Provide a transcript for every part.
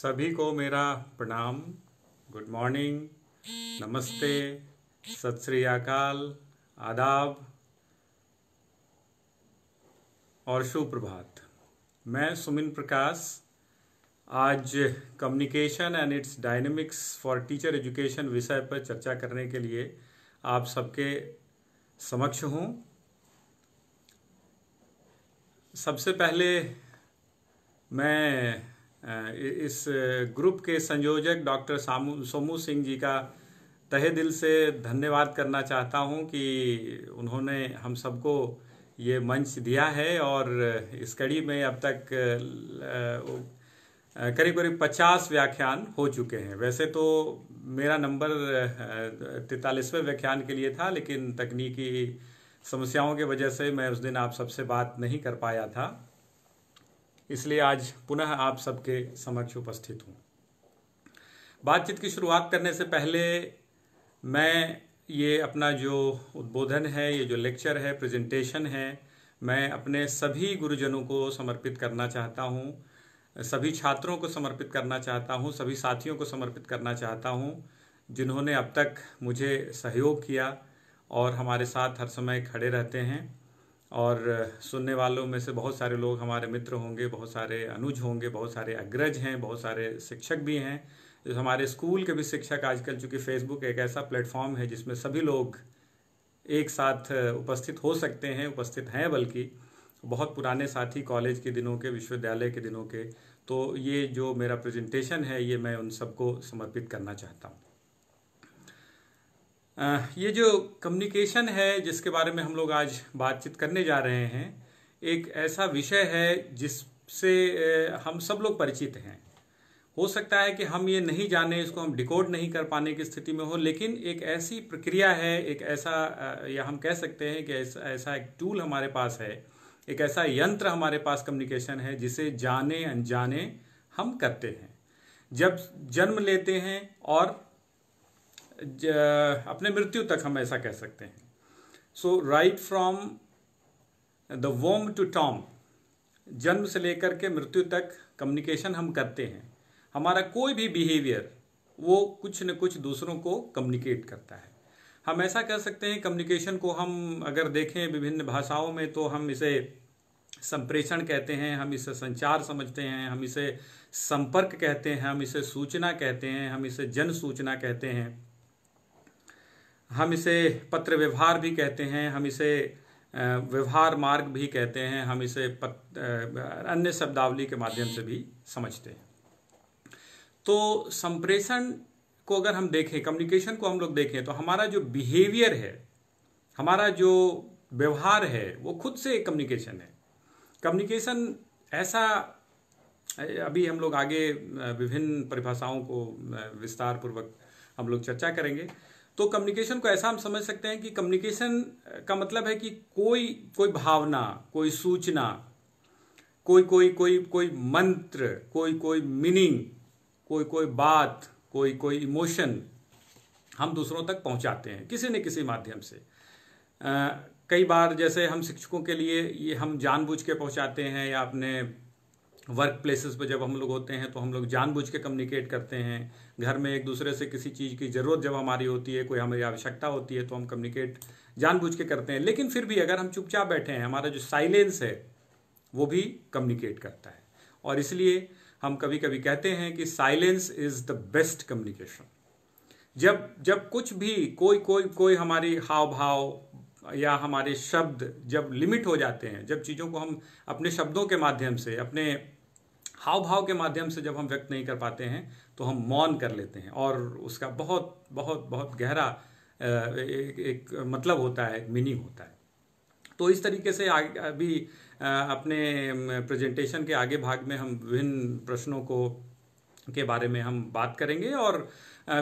सभी को मेरा प्रणाम गुड मॉर्निंग नमस्ते सत श्री अकाल आदाब और सुप्रभात मैं सुमिन प्रकाश आज communication and its dynamics for teacher education विषय पर चर्चा करने के लिए आप सबके समक्ष हूँ सबसे पहले मैं इस ग्रुप के संयोजक डॉक्टर सोमू सिंह जी का तहे दिल से धन्यवाद करना चाहता हूं कि उन्होंने हम सबको ये मंच दिया है और इस कड़ी में अब तक करीब करीब पचास व्याख्यान हो चुके हैं वैसे तो मेरा नंबर तैतालीसवें व्याख्यान के लिए था लेकिन तकनीकी समस्याओं के वजह से मैं उस दिन आप सबसे बात नहीं कर पाया था इसलिए आज पुनः आप सबके समक्ष उपस्थित हूँ बातचीत की शुरुआत करने से पहले मैं ये अपना जो उद्बोधन है ये जो लेक्चर है प्रेजेंटेशन है मैं अपने सभी गुरुजनों को समर्पित करना चाहता हूँ सभी छात्रों को समर्पित करना चाहता हूँ सभी साथियों को समर्पित करना चाहता हूँ जिन्होंने अब तक मुझे सहयोग किया और हमारे साथ हर समय खड़े रहते हैं और सुनने वालों में से बहुत सारे लोग हमारे मित्र होंगे बहुत सारे अनुज होंगे बहुत सारे अग्रज हैं बहुत सारे शिक्षक भी हैं जो हमारे स्कूल के भी शिक्षक आजकल चूँकि फेसबुक एक ऐसा प्लेटफॉर्म है जिसमें सभी लोग एक साथ उपस्थित हो सकते हैं उपस्थित हैं बल्कि बहुत पुराने साथी कॉलेज के दिनों के विश्वविद्यालय के दिनों के तो ये जो मेरा प्रेजेंटेशन है ये मैं उन सबको समर्पित करना चाहता हूँ ये जो कम्युनिकेशन है जिसके बारे में हम लोग आज बातचीत करने जा रहे हैं एक ऐसा विषय है जिससे हम सब लोग परिचित हैं हो सकता है कि हम ये नहीं जाने इसको हम डिकोड नहीं कर पाने की स्थिति में हो लेकिन एक ऐसी प्रक्रिया है एक ऐसा या हम कह सकते हैं कि ऐसा ऐसा एक टूल हमारे पास है एक ऐसा यंत्र हमारे पास कम्युनिकेशन है जिसे जाने अनजाने हम करते हैं जब जन्म लेते हैं और अपने मृत्यु तक हम ऐसा कह सकते हैं so right from the womb to tomb जन्म से लेकर के मृत्यु तक कम्युनिकेशन हम करते हैं हमारा कोई भी बिहेवियर वो कुछ न कुछ दूसरों को कम्युनिकेट करता है हम ऐसा कह सकते हैं कम्युनिकेशन को हम अगर देखें विभिन्न भाषाओं में तो हम इसे संप्रेषण कहते हैं हम इसे संचार समझते हैं हम इसे संपर्क कहते हैं हम इसे सूचना कहते हैं हम इसे जन सूचना कहते हैं हम इसे पत्र व्यवहार भी कहते हैं हम इसे व्यवहार मार्ग भी कहते हैं हम इसे पत, अन्य शब्दावली के माध्यम से भी समझते हैं तो संप्रेषण को अगर हम देखें कम्युनिकेशन को हम लोग देखें तो हमारा जो बिहेवियर है हमारा जो व्यवहार है वो खुद से एक कम्युनिकेशन है कम्युनिकेशन ऐसा अभी हम लोग आगे विभिन्न परिभाषाओं को विस्तार पूर्वक हम लोग चर्चा करेंगे तो कम्युनिकेशन को ऐसा हम समझ सकते हैं कि कम्युनिकेशन का मतलब है कि कोई कोई भावना कोई सूचना कोई कोई कोई कोई मंत्र कोई कोई मीनिंग कोई कोई बात कोई कोई इमोशन हम दूसरों तक पहुंचाते हैं किसी न किसी माध्यम से आ, कई बार जैसे हम शिक्षकों के लिए ये हम जानबूझ के पहुंचाते हैं या अपने वर्क प्लेसेस पर जब हम लोग होते हैं तो हम लोग जानबूझ के कम्युनिकेट करते हैं घर में एक दूसरे से किसी चीज़ की ज़रूरत जब हमारी होती है कोई हमारी आवश्यकता होती है तो हम कम्युनिकेट जानबूझ के करते हैं लेकिन फिर भी अगर हम चुपचाप बैठे हैं हमारा जो साइलेंस है वो भी कम्युनिकेट करता है और इसलिए हम कभी कभी कहते हैं कि silence is the best communication जब जब कुछ भी कोई कोई कोई हमारी हाव भाव या हमारे शब्द जब लिमिट हो जाते हैं जब चीज़ों को हम अपने शब्दों के माध्यम से अपने हाव भाव के माध्यम से जब हम व्यक्त नहीं कर पाते हैं तो हम मौन कर लेते हैं और उसका बहुत बहुत बहुत गहरा एक, एक मतलब होता है मीनिंग होता है तो इस तरीके से अभी अपने प्रेजेंटेशन के आगे भाग में हम विभिन्न प्रश्नों को के बारे में हम बात करेंगे और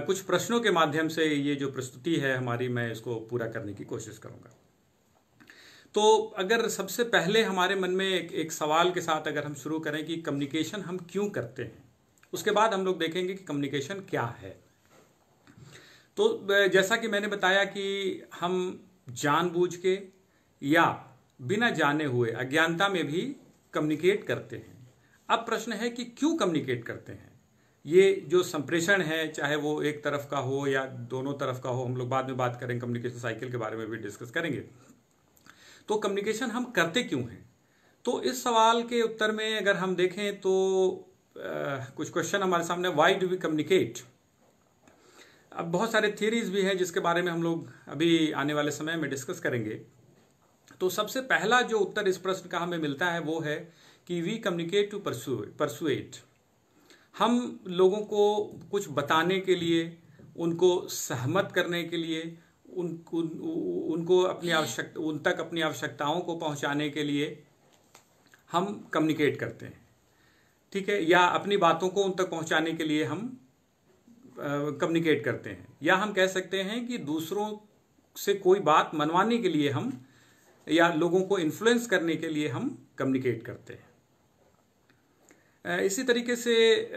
कुछ प्रश्नों के माध्यम से ये जो प्रस्तुति है हमारी मैं इसको पूरा करने की कोशिश करूँगा तो अगर सबसे पहले हमारे मन में एक, एक सवाल के साथ अगर हम शुरू करें कि कम्युनिकेशन हम क्यों करते हैं उसके बाद हम लोग देखेंगे कि कम्युनिकेशन क्या है तो जैसा कि मैंने बताया कि हम जानबूझ के या बिना जाने हुए अज्ञानता में भी कम्युनिकेट करते हैं अब प्रश्न है कि क्यों कम्युनिकेट करते हैं ये जो संप्रेषण है चाहे वो एक तरफ का हो या दोनों तरफ का हो हम लोग बाद में बात करेंगे कम्युनिकेशन साइकिल के बारे में भी डिस्कस करेंगे तो कम्युनिकेशन हम करते क्यों हैं तो इस सवाल के उत्तर में अगर हम देखें तो कुछ क्वेश्चन हमारे सामने वाई डू वी कम्युनिकेट अब बहुत सारे थियरीज भी हैं जिसके बारे में हम लोग अभी आने वाले समय में डिस्कस करेंगे तो सबसे पहला जो उत्तर इस प्रश्न का हमें मिलता है वो है कि वी कम्युनिकेट टू परसुएट हम लोगों को कुछ बताने के लिए उनको सहमत करने के लिए उन, उन उनको अपनी आवश्यक उन तक अपनी आवश्यकताओं को पहुंचाने के लिए हम कम्युनिकेट करते हैं ठीक है या अपनी बातों को उन तक पहुंचाने के लिए हम कम्युनिकेट करते हैं या हम कह सकते हैं कि दूसरों से कोई बात मनवाने के लिए हम या लोगों को इन्फ्लुएंस करने के लिए हम कम्युनिकेट करते हैं इसी तरीके से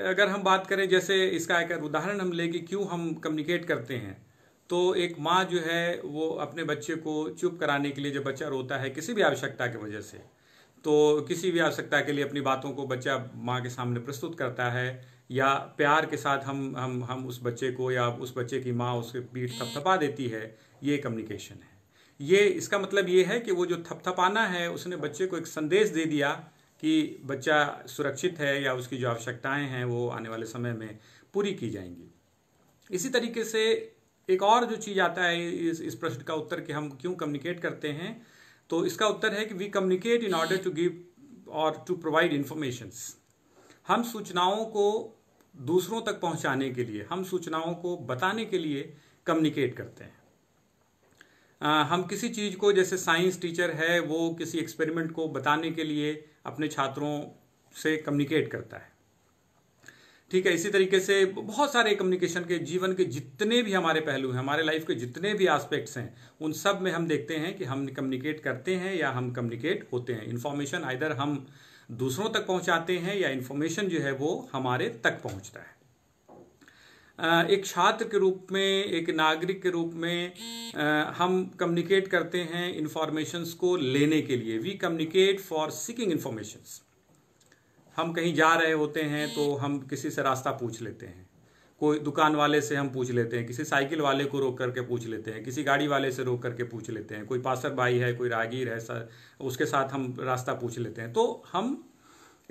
अगर हम बात करें जैसे इसका एक उदाहरण हम लें कि क्यों हम कम्युनिकेट करते हैं तो एक माँ जो है वो अपने बच्चे को चुप कराने के लिए जब बच्चा रोता है किसी भी आवश्यकता की वजह से तो किसी भी आवश्यकता के लिए अपनी बातों को बच्चा माँ के सामने प्रस्तुत करता है या प्यार के साथ हम हम हम उस बच्चे को या उस बच्चे की माँ उसके पीठ थपथपा देती है ये कम्युनिकेशन है ये इसका मतलब ये है कि वो जो थपथपाना है उसने बच्चे को एक संदेश दे दिया कि बच्चा सुरक्षित है या उसकी जो आवश्यकताएं हैं वो आने वाले समय में पूरी की जाएंगी इसी तरीके से एक और जो चीज़ आता है इस इस प्रश्न का उत्तर कि हम क्यों कम्युनिकेट करते हैं तो इसका उत्तर है कि we communicate in order to give or to provide informations हम सूचनाओं को दूसरों तक पहुंचाने के लिए हम सूचनाओं को बताने के लिए कम्युनिकेट करते हैं आ, हम किसी चीज़ को जैसे साइंस टीचर है वो किसी एक्सपेरिमेंट को बताने के लिए अपने छात्रों से कम्युनिकेट करता है ठीक है इसी तरीके से बहुत सारे कम्युनिकेशन के जीवन के जितने भी हमारे पहलू हैं हमारे लाइफ के जितने भी एस्पेक्ट्स हैं उन सब में हम देखते हैं कि हम कम्युनिकेट करते हैं या हम कम्युनिकेट होते हैं इन्फॉर्मेशन आइधर हम दूसरों तक पहुंचाते हैं या इन्फॉर्मेशन जो है वो हमारे तक पहुंचता है एक छात्र के रूप में एक नागरिक के रूप में हम कम्युनिकेट करते हैं इन्फॉर्मेशंस को लेने के लिए we communicate for seeking informations हम कहीं जा रहे होते हैं तो हम किसी से रास्ता पूछ लेते हैं कोई दुकान वाले से हम पूछ लेते हैं किसी साइकिल वाले को रोक करके पूछ लेते हैं किसी गाड़ी वाले से रोक करके पूछ लेते हैं कोई पासर भाई है कोई राहगीर है सर उसके साथ हम रास्ता पूछ लेते हैं तो हम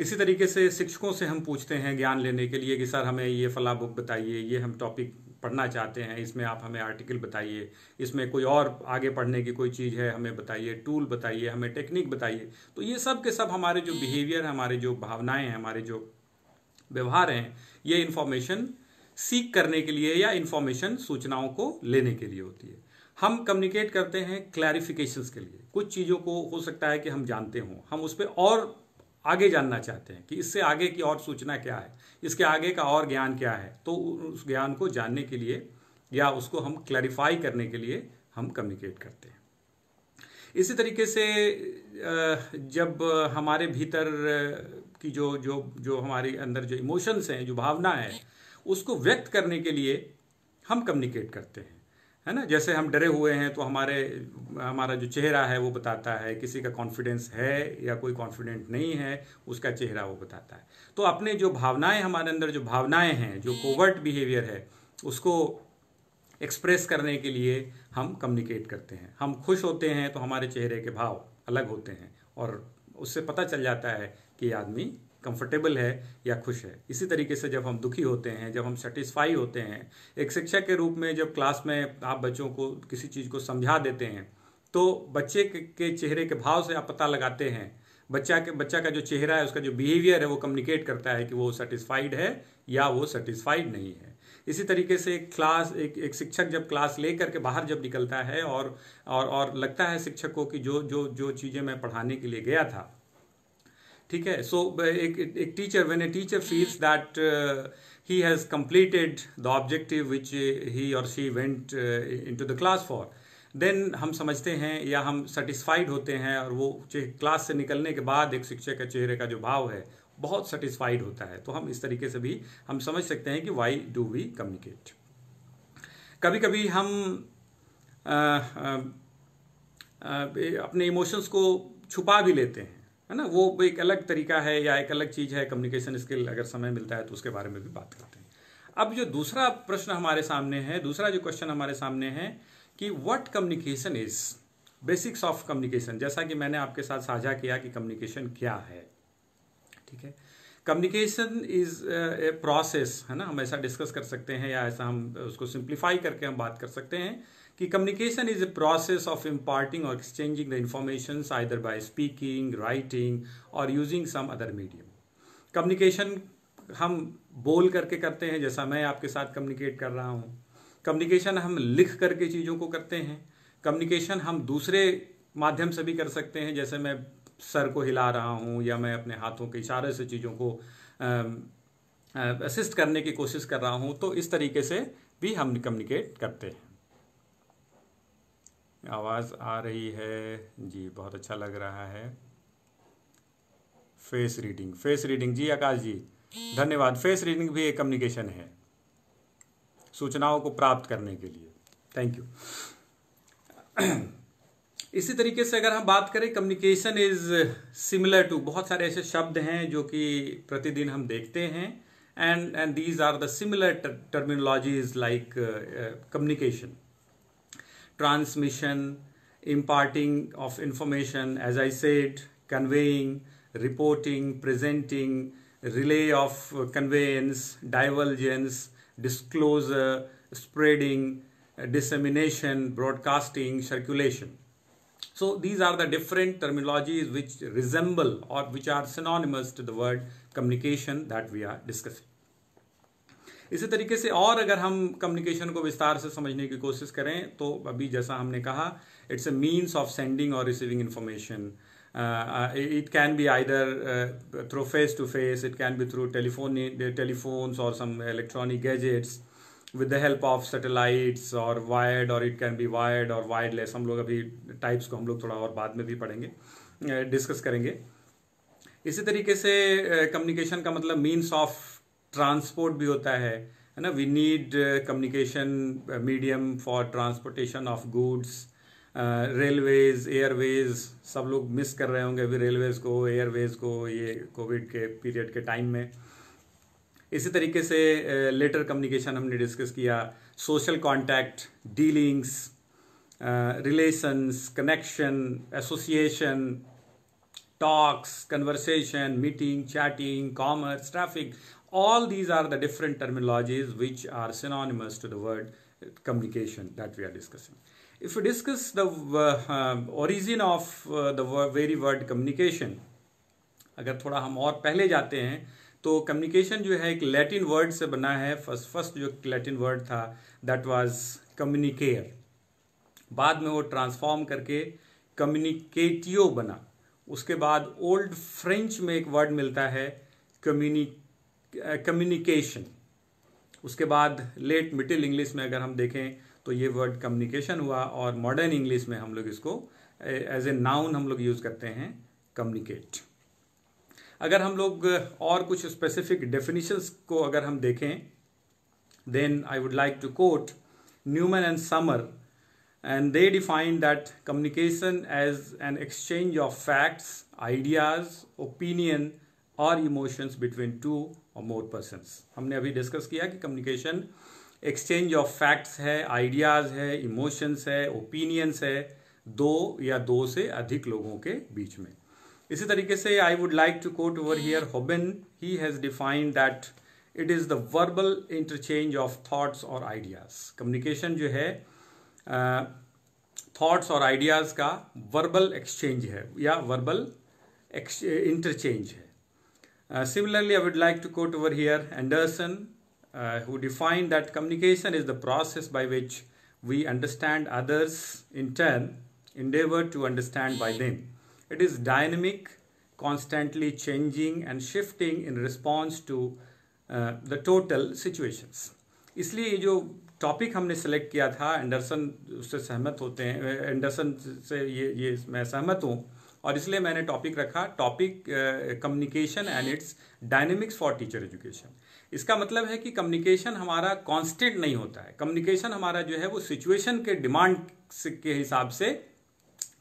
इसी तरीके से शिक्षकों से हम पूछते हैं ज्ञान लेने के लिए कि सर हमें ये फला बुक बताइए ये हम टॉपिक पढ़ना चाहते हैं इसमें आप हमें आर्टिकल बताइए इसमें कोई और आगे पढ़ने की कोई चीज़ है हमें बताइए टूल बताइए हमें टेक्निक बताइए तो ये सब के सब हमारे जो बिहेवियर है हमारे जो भावनाएँ हैं हमारे जो व्यवहार हैं ये इन्फॉर्मेशन सीख करने के लिए या इन्फॉर्मेशन सूचनाओं को लेने के लिए होती है हम कम्युनिकेट करते हैं क्लैरिफिकेशंस के लिए कुछ चीज़ों को हो सकता है कि हम जानते हों हम उस पर और आगे जानना चाहते हैं कि इससे आगे की और सूचना क्या है इसके आगे का और ज्ञान क्या है तो उस ज्ञान को जानने के लिए या उसको हम क्लैरिफाई करने के लिए हम कम्युनिकेट करते हैं इसी तरीके से जब हमारे भीतर की जो जो जो हमारे अंदर जो इमोशंस हैं जो भावना है उसको व्यक्त करने के लिए हम कम्युनिकेट करते हैं है ना जैसे हम डरे हुए हैं तो हमारे हमारा जो चेहरा है वो बताता है किसी का कॉन्फिडेंस है या कोई कॉन्फिडेंट नहीं है उसका चेहरा वो बताता है तो अपने जो भावनाएं हमारे अंदर जो भावनाएं हैं जो कोवर्ट बिहेवियर है उसको एक्सप्रेस करने के लिए हम कम्युनिकेट करते हैं हम खुश होते हैं तो हमारे चेहरे के भाव अलग होते हैं और उससे पता चल जाता है कि आदमी कंफर्टेबल है या खुश है इसी तरीके से जब हम दुखी होते हैं जब हम सेटिस्फाई होते हैं एक शिक्षक के रूप में जब क्लास में आप बच्चों को किसी चीज़ को समझा देते हैं तो बच्चे के चेहरे के भाव से आप पता लगाते हैं बच्चा के बच्चा का जो चेहरा है उसका जो बिहेवियर है वो कम्युनिकेट करता है कि वो सेटिस्फाइड है या वो सेटिस्फाइड नहीं है इसी तरीके से एक क्लास एक एक शिक्षक जब क्लास ले करके बाहर जब निकलता है और और और लगता है शिक्षक को कि जो जो जो चीज़ें मैं पढ़ाने के लिए गया था ठीक है सो एक teacher when a teacher feels that he has completed the objective which he or she went into the class for then हम समझते हैं या हम सेटिस्फाइड होते हैं और वो क्लास से निकलने के बाद एक शिक्षक के चेहरे का जो भाव है बहुत सेटिस्फाइड होता है तो हम इस तरीके से भी हम समझ सकते हैं कि वाई डू वी कम्युनिकेट कभी कभी हम आ, आ, आ, अपने इमोशंस को छुपा भी लेते हैं है ना वो एक अलग तरीका है या एक अलग चीज़ है कम्युनिकेशन स्किल अगर समय मिलता है तो उसके बारे में भी बात करते हैं अब जो दूसरा प्रश्न हमारे सामने है दूसरा जो क्वेश्चन हमारे सामने है कि what communication is basics of communication जैसा कि मैंने आपके साथ साझा किया कि कम्युनिकेशन क्या है ठीक है कम्युनिकेशन इज ए प्रोसेस है ना हम ऐसा डिस्कस कर सकते हैं या ऐसा हम उसको सिंप्लीफाई करके हम बात कर सकते हैं कि communication is a process of imparting or exchanging the information either by speaking writing or using some other medium communication हम बोल करके करते हैं जैसा मैं आपके साथ कम्युनिकेट कर रहा हूँ कम्युनिकेशन हम लिख करके चीज़ों को करते हैं कम्युनिकेशन हम दूसरे माध्यम से भी कर सकते हैं जैसे मैं सर को हिला रहा हूँ या मैं अपने हाथों के इशारे से चीज़ों को असिस्ट करने की कोशिश कर रहा हूँ तो इस तरीके से भी हम कम्युनिकेट करते हैं आवाज़ आ रही है जी बहुत अच्छा लग रहा है face reading face reading ji Akash ji धन्यवाद फेस रीडिंग भी एक कम्युनिकेशन है सूचनाओं को प्राप्त करने के लिए थैंक यू इसी तरीके से अगर हम बात करें कम्युनिकेशन इज सिमिलर टू बहुत सारे ऐसे शब्द हैं जो कि प्रतिदिन हम देखते हैं and and these are the similar terminologies like communication transmission, imparting of information, as I said, conveying, reporting, presenting, relay of uh, conveyance, divulgence, disclosure, spreading, uh, dissemination, broadcasting, circulation. So these are the different terminologies which resemble or which are synonymous to the word communication that we are discussing. इसी तरीके से और अगर हम communication को विस्तार से समझने की कोशिश करें तो अभी जैसा हमने कहा it's a means of sending or receiving information it can be either through face to face it can be through telephone telephones or some electronic gadgets with the help of satellites or wired or it can be wired or wireless हम लोग अभी types को हम लोग थोड़ा और बाद में भी पढ़ेंगे डिस्कस uh, करेंगे इसी तरीके से कम्युनिकेशन uh, का मतलब मीन्स ऑफ ट्रांसपोर्ट भी होता है है ना we need communication medium for transportation of goods railways airways सब लोग मिस कर रहे होंगे अभी रेलवेज को एयरवेज को ये कोविड के पीरियड के टाइम में इसी तरीके से लेटर uh, कम्युनिकेशन हमने डिस्कस किया social contact dealings relations connection association talks conversation meeting chatting commerce traffic all these are the different terminologies which are synonymous to the word communication that we are discussing if we discuss the uh, uh, origin of uh, the very word communication agar thoda hum aur pehle jate hain to communication jo hai ek latin word se bana hai first first jo latin word tha that was communicare बाद में वो transform करके कम्युनिकेटियो बना उसके बाद old French में एक word मिलता है कम्युनिक कम्युनिकेशन उसके बाद लेट मिडिल इंग्लिश में अगर हम देखें तो ये वर्ड कम्युनिकेशन हुआ और मॉडर्न इंग्लिश में हम लोग इसको एज ए नाउन हम लोग यूज़ करते हैं कम्युनिकेट अगर हम लोग और कुछ स्पेसिफिक डेफिनेशंस को अगर हम देखें then I would like to quote Newman and Summer and they define that communication as an exchange of facts ideas opinion or emotions between two or more person हमने अभी डिस्कस किया कि communication exchange of facts है ideas है emotions है opinions है दो या दो से अधिक लोगों के बीच में इसी तरीके से I would like to quote over here Hoben he has defined that it is the verbal interchange of thoughts or ideas communication जो है थॉट्स और आइडियाज़ का वर्बल एक्सचेंज है या वर्बल इंटरचेंज है Uh, similarly, I would like to quote over here Anderson, uh, who defined that communication is the process by which we understand others in turn, endeavor to understand by them. It is dynamic, constantly changing and shifting in response to uh, the total situations. इसलिए ये जो topic हमने select किया था Anderson उससे सहमत होते हैं एंडरसन से ये ये मैं सहमत हूँ और इसलिए मैंने टॉपिक रखा topic communication and its dynamics for teacher education इसका मतलब है कि कम्युनिकेशन हमारा कांस्टेंट नहीं होता है कम्युनिकेशन हमारा जो है वो सिचुएशन के डिमांड के हिसाब से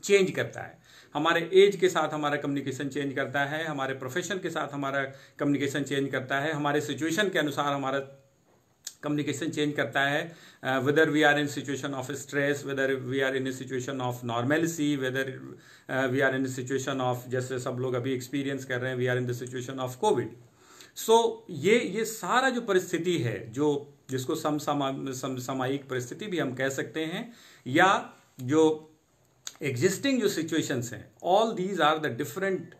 चेंज करता है हमारे एज के साथ हमारा कम्युनिकेशन चेंज करता है हमारे प्रोफेशन के साथ हमारा कम्युनिकेशन चेंज करता है हमारे सिचुएशन के अनुसार हमारा कम्युनिकेशन चेंज करता है whether we are in situation of stress whether we are in a situation of normalcy whether we are in a situation of जैसे सब लोग अभी एक्सपीरियंस कर रहे हैं we are in the situation of COVID so ये ये सारा जो परिस्थिति है जो जिसको समसामयिक सम, परिस्थिति भी हम कह सकते हैं या जो एग्जिस्टिंग जो सिचुएशन हैं all these are the different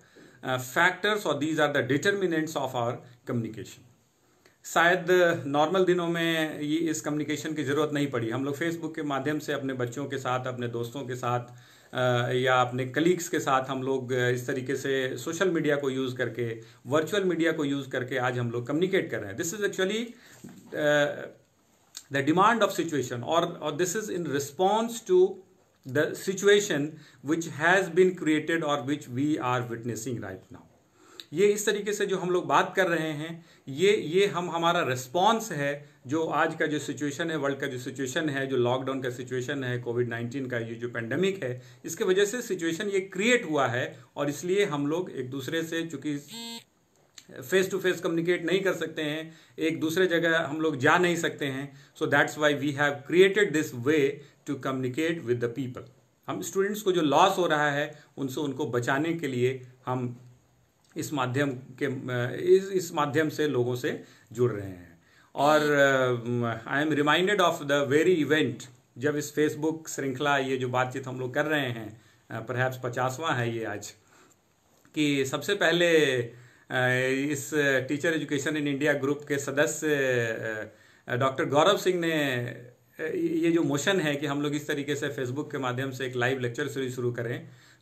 factors और these are the determinants of our communication शायद नॉर्मल दिनों में ये इस कम्युनिकेशन की ज़रूरत नहीं पड़ी हम लोग फेसबुक के माध्यम से अपने बच्चों के साथ अपने दोस्तों के साथ या अपने कलीग्स के साथ हम लोग इस तरीके से सोशल मीडिया को यूज़ करके वर्चुअल मीडिया को यूज़ करके आज हम लोग कम्युनिकेट कर रहे हैं this is actually the demand of situation और this is in response to the situation which has been created और which we are witnessing right now ये इस तरीके से जो हम लोग बात कर रहे हैं ये ये हम हमारा रिस्पॉन्स है जो आज का जो सिचुएशन है वर्ल्ड का जो सिचुएशन है जो लॉकडाउन का सिचुएशन है कोविड नाइन्टीन का ये जो पेंडेमिक है इसके वजह से सिचुएशन ये क्रिएट हुआ है और इसलिए हम लोग एक दूसरे से चूंकि फेस टू फेस कम्युनिकेट नहीं कर सकते हैं एक दूसरे जगह हम लोग जा नहीं सकते हैं so that's why we have created this way to communicate with the people हम स्टूडेंट्स को जो लॉस हो रहा है उनसे उनको बचाने के लिए हम इस माध्यम के इस इस माध्यम से लोगों से जुड़ रहे हैं और I am reminded of the very event जब इस फेसबुक श्रृंखला ये जो बातचीत हम लोग कर रहे हैं परहैप्स पचासवां है ये आज कि सबसे पहले इस teacher education in India group के सदस्य डॉक्टर गौरव सिंह ने ये जो मोशन है कि हम लोग इस तरीके से फेसबुक के माध्यम से एक लाइव लेक्चर सीरीज शुरू करें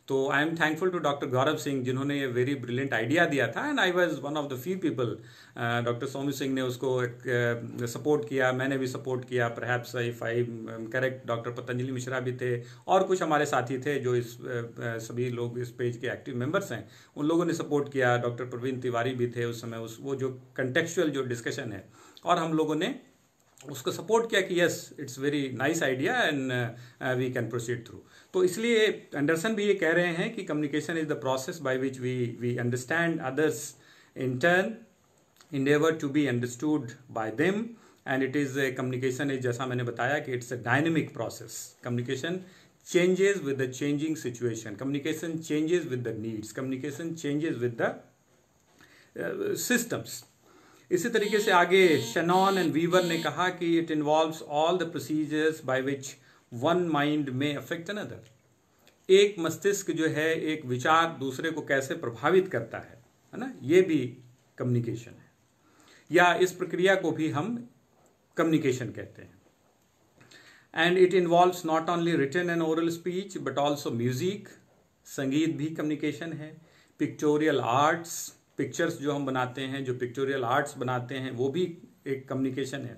तो I am thankful to doctor Gaurav Singh जिन्होंने ये वेरी ब्रिलियंट आइडिया दिया था and I was one of the few people doctor Somi Singh ने उसको एक सपोर्ट uh, किया मैंने भी सपोर्ट किया perhaps if I correct doctor Patanjali Mishra भी थे और कुछ हमारे साथी थे जो इस uh, uh सभी लोग इस पेज के एक्टिव मेंबर्स हैं उन लोगों ने सपोर्ट किया डॉक्टर प्रवीण तिवारी भी थे उस समय उस वो जो कंटेक्चुअल जो डिस्कशन है और हम लोगों ने उसको सपोर्ट किया कि yes it's very nice idea and we can proceed through तो इसलिए एंडरसन भी ये कह रहे हैं कि communication is the process by which we we understand others in turn endeavour to be understood by them and it is a communication is जैसा मैंने बताया कि it's a dynamic process communication changes with the changing situation communication changes with the needs communication changes with the systems इसी तरीके से आगे शनॉन and Weaver ने कहा कि it involve all the procedures by which one mind में affect another एक मस्तिष्क जो है एक विचार दूसरे को कैसे प्रभावित करता है है ना ये भी कम्युनिकेशन है या इस प्रक्रिया को भी हम कम्युनिकेशन कहते हैं and it involves not only written and oral speech but also music संगीत भी कम्युनिकेशन है पिक्टोरियल आर्ट्स पिक्चर्स जो हम बनाते हैं जो पिक्टोरियल आर्ट्स बनाते हैं वो भी एक कम्युनिकेशन है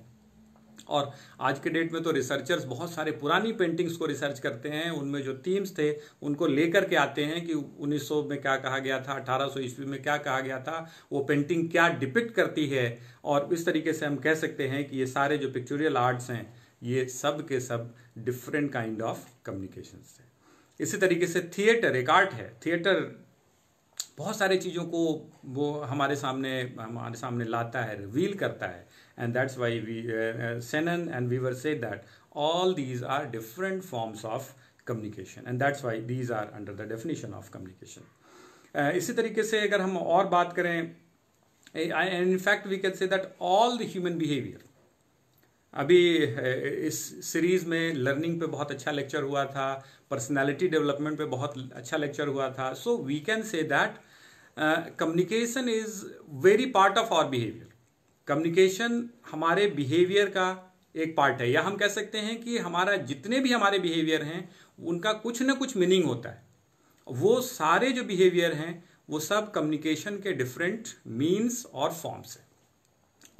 और आज के डेट में तो रिसर्चर्स बहुत सारे पुरानी पेंटिंग्स को रिसर्च करते हैं उनमें जो थीम्स थे उनको लेकर के आते हैं कि 1900 में क्या कहा गया था 1800 ईस्वी में क्या कहा गया था वो पेंटिंग क्या डिपिक्ट करती है और इस तरीके से हम कह सकते हैं कि ये सारे जो पिक्चोरियल आर्ट्स हैं ये सब के सब डिफरेंट काइंड ऑफ कम्युनिकेशन है इसी तरीके से थिएटर एक आर्ट है थिएटर बहुत सारे चीज़ों को वो हमारे सामने हमारे सामने लाता है रिवील करता है and that's why we uh, uh, Senan and Weaver said that all these are different forms of communication and that's why these are under the definition of communication. Uh, इसी तरीके से अगर हम और बात करें in fact we can say that all the human behavior अभी uh, इस सीरीज में लर्निंग पे बहुत अच्छा लेक्चर हुआ था पर्सनालिटी डेवलपमेंट पे बहुत अच्छा लेक्चर हुआ था so we can say that communication is very part of our behaviour communication हमारे बिहेवियर का एक पार्ट है या हम कह सकते हैं कि हमारा जितने भी हमारे बिहेवियर हैं उनका कुछ ना कुछ मीनिंग होता है वो सारे जो बिहेवियर हैं वो सब कम्युनिकेशन के डिफरेंट मीन्स और फॉर्म्स हैं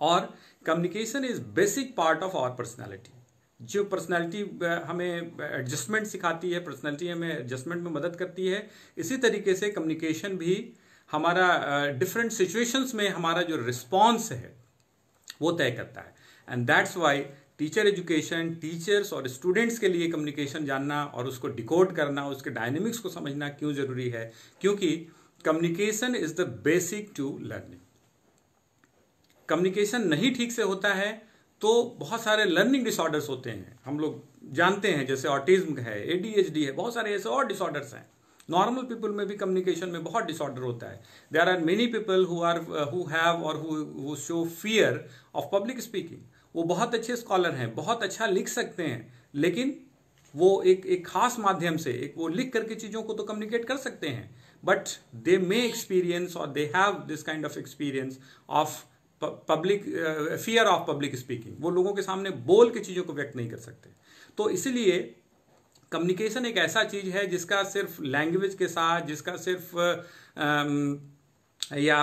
और communication is basic part of our personality जो पर्सनैलिटी हमें एडजस्टमेंट सिखाती है पर्सनैलिटी हमें एडजस्टमेंट में मदद करती है इसी तरीके से कम्युनिकेशन भी हमारा डिफरेंट सिचुएशंस में हमारा जो रिस्पॉन्स है वो तय करता है and that's why teacher education teachers और स्टूडेंट्स के लिए कम्युनिकेशन जानना और उसको डिकोड करना उसके डायनेमिक्स को समझना क्यों जरूरी है क्योंकि communication is the basic to learning communication नहीं ठीक से होता है तो बहुत सारे लर्निंग डिसऑर्डर्स होते हैं हम लोग जानते हैं जैसे ऑटिज्म है एडीएचडी है बहुत सारे ऐसे और डिसऑर्डर्स हैं नॉर्मल पीपल में भी कम्युनिकेशन में बहुत डिसऑर्डर होता है there are many people who are who have और who show fear of public speaking वो बहुत अच्छे स्कॉलर हैं बहुत अच्छा लिख सकते हैं लेकिन वो एक एक खास माध्यम से एक वो लिख करके चीज़ों को तो कम्युनिकेट कर सकते हैं बट दे मे एक्सपीरियंस और they have this kind of experience of public fear of public speaking वो लोगों के सामने बोल के चीज़ों को व्यक्त नहीं कर सकते तो इसीलिए कम्युनिकेशन एक ऐसा चीज़ है जिसका सिर्फ लैंग्वेज के साथ जिसका सिर्फ आम, या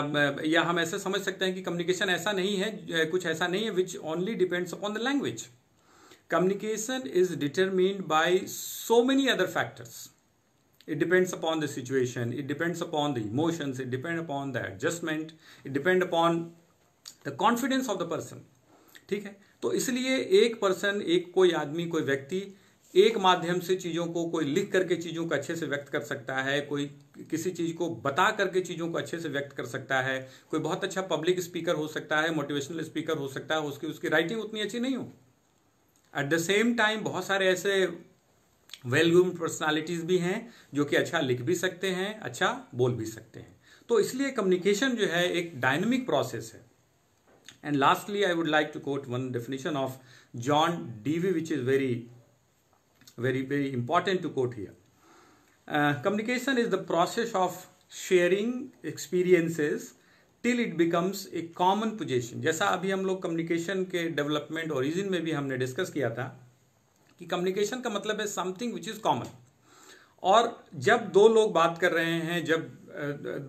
या हम ऐसे समझ सकते हैं कि कम्युनिकेशन ऐसा नहीं है कुछ ऐसा नहीं है which only depends upon the language communication is determined by so many other factors it depends upon the situation it depends upon the emotions it depend upon the adjustment it depend upon the confidence of the person ठीक है तो इसलिए एक person एक कोई आदमी कोई व्यक्ति एक माध्यम से चीज़ों को कोई लिख करके चीज़ों को अच्छे से व्यक्त कर सकता है कोई किसी चीज़ को बता करके चीज़ों को अच्छे से व्यक्त कर सकता है कोई बहुत अच्छा पब्लिक स्पीकर हो सकता है मोटिवेशनल स्पीकर हो सकता है उसकी उसकी राइटिंग उतनी अच्छी नहीं हो एट द सेम टाइम बहुत सारे ऐसे वेल ग्रूम पर्सनालिटीज़ भी हैं जो कि अच्छा लिख भी सकते हैं अच्छा बोल भी सकते हैं तो इसलिए कम्युनिकेशन जो है एक डायनेमिक प्रोसेस है and lastly I would like to quote one definition of John Dewey which is very very, very important to quote here. Uh, communication is the process of sharing experiences till it becomes a common position जैसा अभी हम लोग communication के development origin में भी हमने discuss किया था कि communication का मतलब है something which is common और जब दो लोग बात कर रहे हैं जब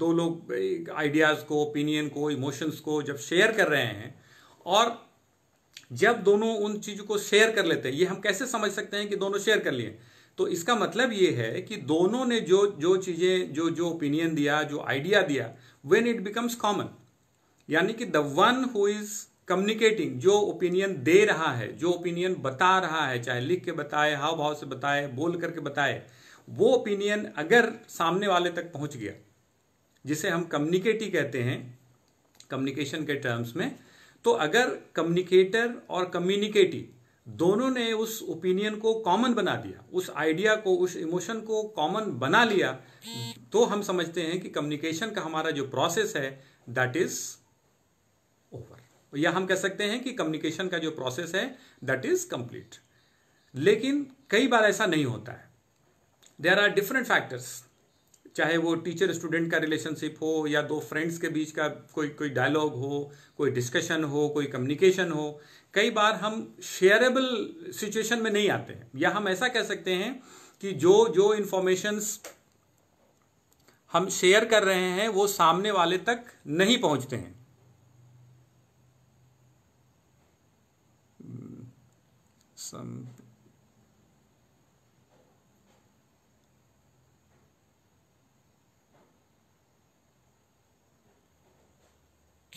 दो लोग आइडियाज़ को ओपिनियन को इमोशंस को जब शेयर कर रहे हैं और जब दोनों उन चीज़ों को शेयर कर लेते हैं ये हम कैसे समझ सकते हैं कि दोनों शेयर कर लिए तो इसका मतलब ये है कि दोनों ने जो जो चीज़ें जो जो ओपिनियन दिया जो आइडिया दिया वेन इट बिकम्स कॉमन यानी कि the one who is communicating जो ओपिनियन दे रहा है जो ओपिनियन बता रहा है चाहे लिख के बताए हाव भाव से बताए बोल करके बताए वो ओपिनियन अगर सामने वाले तक पहुंच गया जिसे हम कम्युनिकेट ही कहते हैं कम्युनिकेशन के टर्म्स में तो अगर कम्युनिकेटर और कम्युनिकेटी दोनों ने उस ओपिनियन को कॉमन बना दिया उस आइडिया को उस इमोशन को कॉमन बना लिया तो हम समझते हैं कि कम्युनिकेशन का हमारा जो प्रोसेस है दैट इज ओवर या हम कह सकते हैं कि कम्युनिकेशन का जो प्रोसेस है दैट इज कंप्लीट लेकिन कई बार ऐसा नहीं होता है देर आर डिफरेंट फैक्टर्स चाहे वो टीचर स्टूडेंट का रिलेशनशिप हो या दो फ्रेंड्स के बीच का कोई कोई डायलॉग हो कोई डिस्कशन हो कोई कम्युनिकेशन हो कई बार हम शेयरेबल सिचुएशन में नहीं आते हैं या हम ऐसा कह सकते हैं कि जो जो इन्फॉर्मेशन हम शेयर कर रहे हैं वो सामने वाले तक नहीं पहुंचते हैं सम hmm.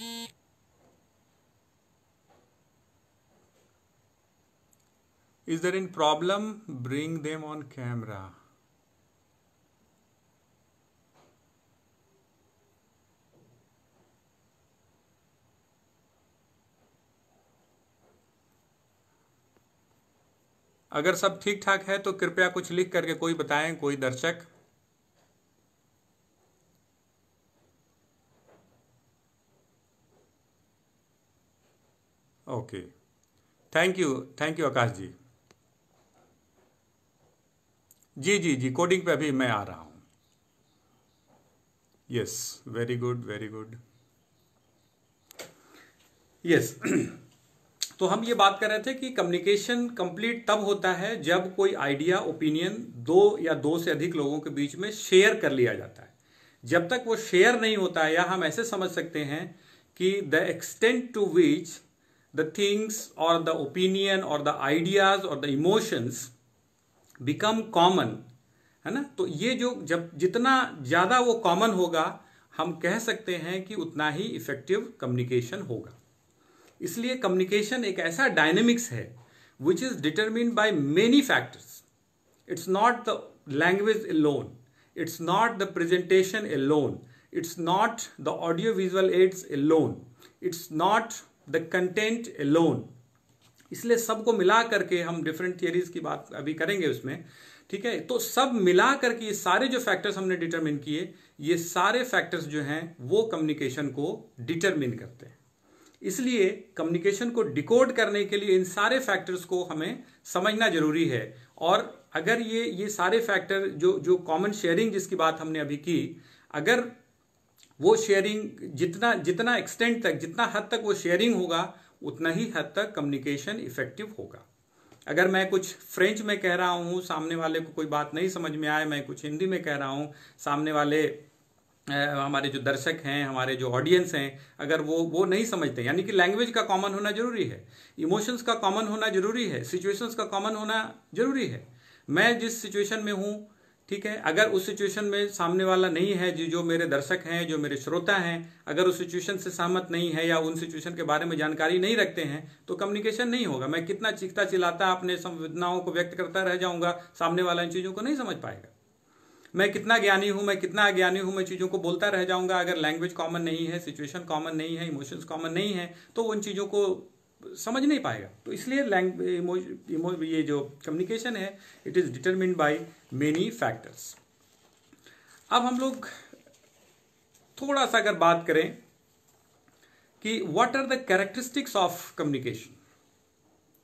Is there any problem? Bring them on camera. अगर सब ठीक ठाक है तो कृपया कुछ लिख करके कोई बताएं कोई दर्शक okay thank you thank you Akash ji जी जी जी कोडिंग पे अभी मैं आ रहा हूँ yes very good very good yes तो हम ये बात कर रहे थे कि कम्युनिकेशन कंप्लीट तब होता है जब कोई आइडिया ओपिनियन दो या दो से अधिक लोगों के बीच में शेयर कर लिया जाता है जब तक वो शेयर नहीं होता है या हम ऐसे समझ सकते हैं कि the extent to which the things or the opinion or the ideas or the emotions become common है ना तो ये जो जब जितना ज़्यादा वो कॉमन होगा हम कह सकते हैं कि उतना ही इफेक्टिव कम्युनिकेशन होगा इसलिए कम्युनिकेशन एक ऐसा डायनेमिक्स है which is determine by many factors it's not the language alone it's not the presentation alone it's not the audio visual aids alone it's not the content alone इसलिए सबको मिला करके हम different theories की बात अभी करेंगे उसमें ठीक है तो सब मिला करके ये सारे जो फैक्टर्स हमने डिटरमिन किए ये सारे फैक्टर्स जो हैं वो कम्युनिकेशन को डिटरमिन करते हैं इसलिए कम्युनिकेशन को डिकोड करने के लिए इन सारे फैक्टर्स को हमें समझना जरूरी है और अगर ये ये सारे फैक्टर जो जो कॉमन शेयरिंग जिसकी बात हमने अभी की अगर वो शेयरिंग जितना जितना एक्सटेंट तक जितना हद तक वो शेयरिंग होगा उतना ही हद तक कम्युनिकेशन इफेक्टिव होगा अगर मैं कुछ फ्रेंच में कह रहा हूँ सामने वाले को कोई बात नहीं समझ में आए मैं कुछ हिंदी में कह रहा हूँ सामने वाले हमारे जो दर्शक हैं हमारे जो ऑडियंस हैं अगर वो वो नहीं समझते यानी कि लैंग्वेज का कॉमन होना जरूरी है इमोशंस का कॉमन होना जरूरी है सिचुएशंस का कॉमन होना जरूरी है मैं जिस सिचुएशन में हूँ ठीक है अगर उस सिचुएशन में सामने वाला नहीं है जो जो मेरे दर्शक हैं जो मेरे श्रोता हैं अगर उस सिचुएशन से सहमत नहीं है या उन सिचुएशन के बारे में जानकारी नहीं रखते हैं तो कम्युनिकेशन नहीं होगा मैं कितना चीखता चिल्लाता अपने संवेदनाओं को व्यक्त करता रह जाऊंगा सामने वाला इन चीज़ों को नहीं समझ पाएगा मैं कितना ज्ञानी हूँ मैं कितना अज्ञानी हूँ मैं चीज़ों को बोलता रह जाऊंगा अगर लैंग्वेज कॉमन नहीं है सिचुएशन कॉमन नहीं है इमोशंस कॉमन नहीं है तो उन चीज़ों को समझ नहीं पाएगा तो इसलिए लैंग्वेज ये जो कम्युनिकेशन है it is determined by many factors अब हम लोग थोड़ा सा अगर बात करें कि what are the characteristics of communication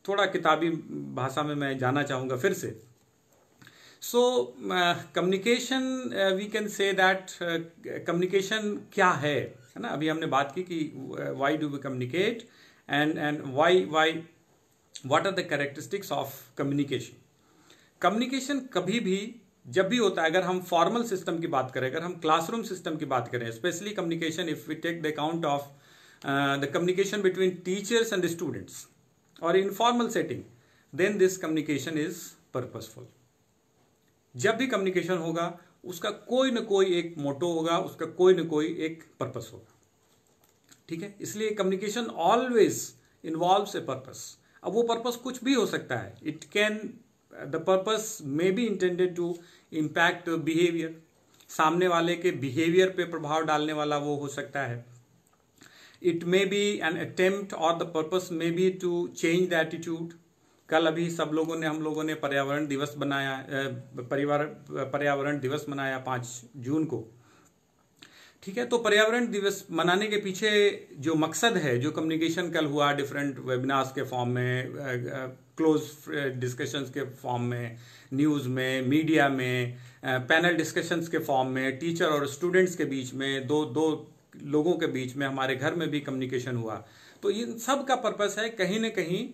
थोड़ा किताबी भाषा में मैं जाना चाहूंगा फिर से so communication we can say that communication क्या है है ना अभी हमने बात की कि why do we communicate and and why why what are the characteristics of communication communication कभी भी जब भी होता है अगर हम फॉर्मल सिस्टम की बात करें अगर हम क्लासरूम सिस्टम की बात करें specially communication if we take the account of the communication between teachers and students और informal setting then this communication is purposeful जब भी कम्युनिकेशन होगा उसका कोई ना कोई एक मोटो होगा उसका कोई ना कोई एक पर्पस होगा ठीक है इसलिए communication always involves a purpose अब वो पर्पस कुछ भी हो सकता है it can the purpose may be intended to impact behaviour सामने वाले के बिहेवियर पे प्रभाव डालने वाला वो हो सकता है it may be an attempt और the purpose may be to change the attitude कल अभी सब लोगों ने हम लोगों ने पर्यावरण दिवस बनाया परिवार पर्यावरण दिवस मनाया पाँच जून को ठीक है तो पर्यावरण दिवस मनाने के पीछे जो मकसद है जो कम्युनिकेशन कल हुआ डिफरेंट वेबिनार्स के फॉर्म में क्लोज डिस्कशंस के फॉर्म में न्यूज़ में मीडिया में पैनल डिस्कशंस के फॉर्म में टीचर और स्टूडेंट्स के बीच में दो दो लोगों के बीच में हमारे घर में भी कम्युनिकेशन हुआ तो इन सब का पर्पस है कहीं ना कहीं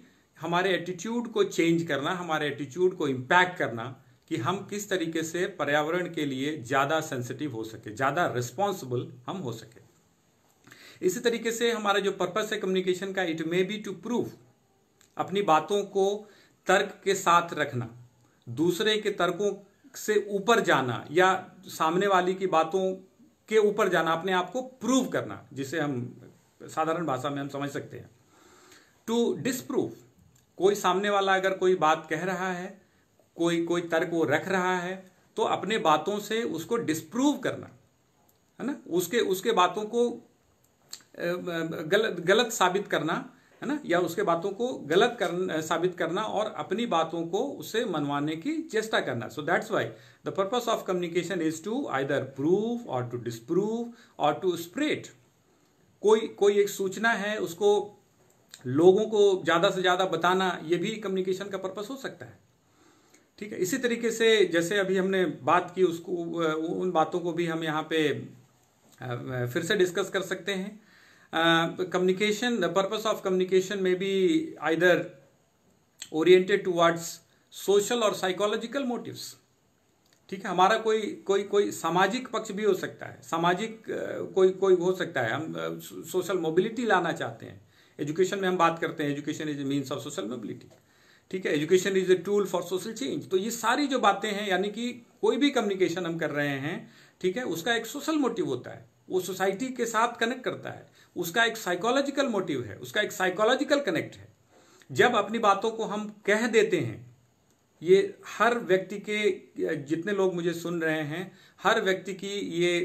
हमारे एटीट्यूड को चेंज करना हमारे एटीट्यूड को इम्पैक्ट करना कि हम किस तरीके से पर्यावरण के लिए ज़्यादा सेंसिटिव हो सके ज़्यादा रिस्पॉन्सिबल हम हो सके इसी तरीके से हमारा जो पर्पस है कम्युनिकेशन का it may be to prove अपनी बातों को तर्क के साथ रखना दूसरे के तर्कों से ऊपर जाना या सामने वाली की बातों के ऊपर जाना अपने आप को प्रूव करना जिसे हम साधारण भाषा में हम समझ सकते हैं टू डिसप्रूव कोई सामने वाला अगर कोई बात कह रहा है कोई कोई तर्क वो रख रहा है तो अपने बातों से उसको डिस्प्रूव करना है ना उसके उसके बातों को गलत गलत साबित करना है ना या उसके बातों को गलत कर साबित करना और अपनी बातों को उसे मनवाने की चेष्टा करना so that's why the purpose of communication is to either prove और टू डिस्प्रूव और टू स्प्रेड कोई कोई एक सूचना है उसको लोगों को ज़्यादा से ज़्यादा बताना ये भी कम्युनिकेशन का पर्पज़ हो सकता है ठीक है इसी तरीके से जैसे अभी हमने बात की उसको उन बातों को भी हम यहाँ पे फिर से डिस्कस कर सकते हैं communication the purpose of communication में भी आइदर ओरिएंटेड टूवर्ड्स सोशल और साइकोलॉजिकल मोटिव्स ठीक है हमारा कोई कोई कोई सामाजिक पक्ष भी हो सकता है सामाजिक कोई कोई हो सकता है हम सोशल मोबिलिटी लाना चाहते हैं एजुकेशन में हम बात करते हैं education is means of social mobility ठीक है education is a tool for social change तो ये सारी जो बातें हैं यानी कि कोई भी कम्युनिकेशन हम कर रहे हैं ठीक है उसका एक सोशल मोटिव होता है वो सोसाइटी के साथ कनेक्ट करता है उसका एक साइकोलॉजिकल मोटिव है उसका एक साइकोलॉजिकल कनेक्ट है जब अपनी बातों को हम कह देते हैं ये हर व्यक्ति के जितने लोग मुझे सुन रहे हैं हर व्यक्ति की ये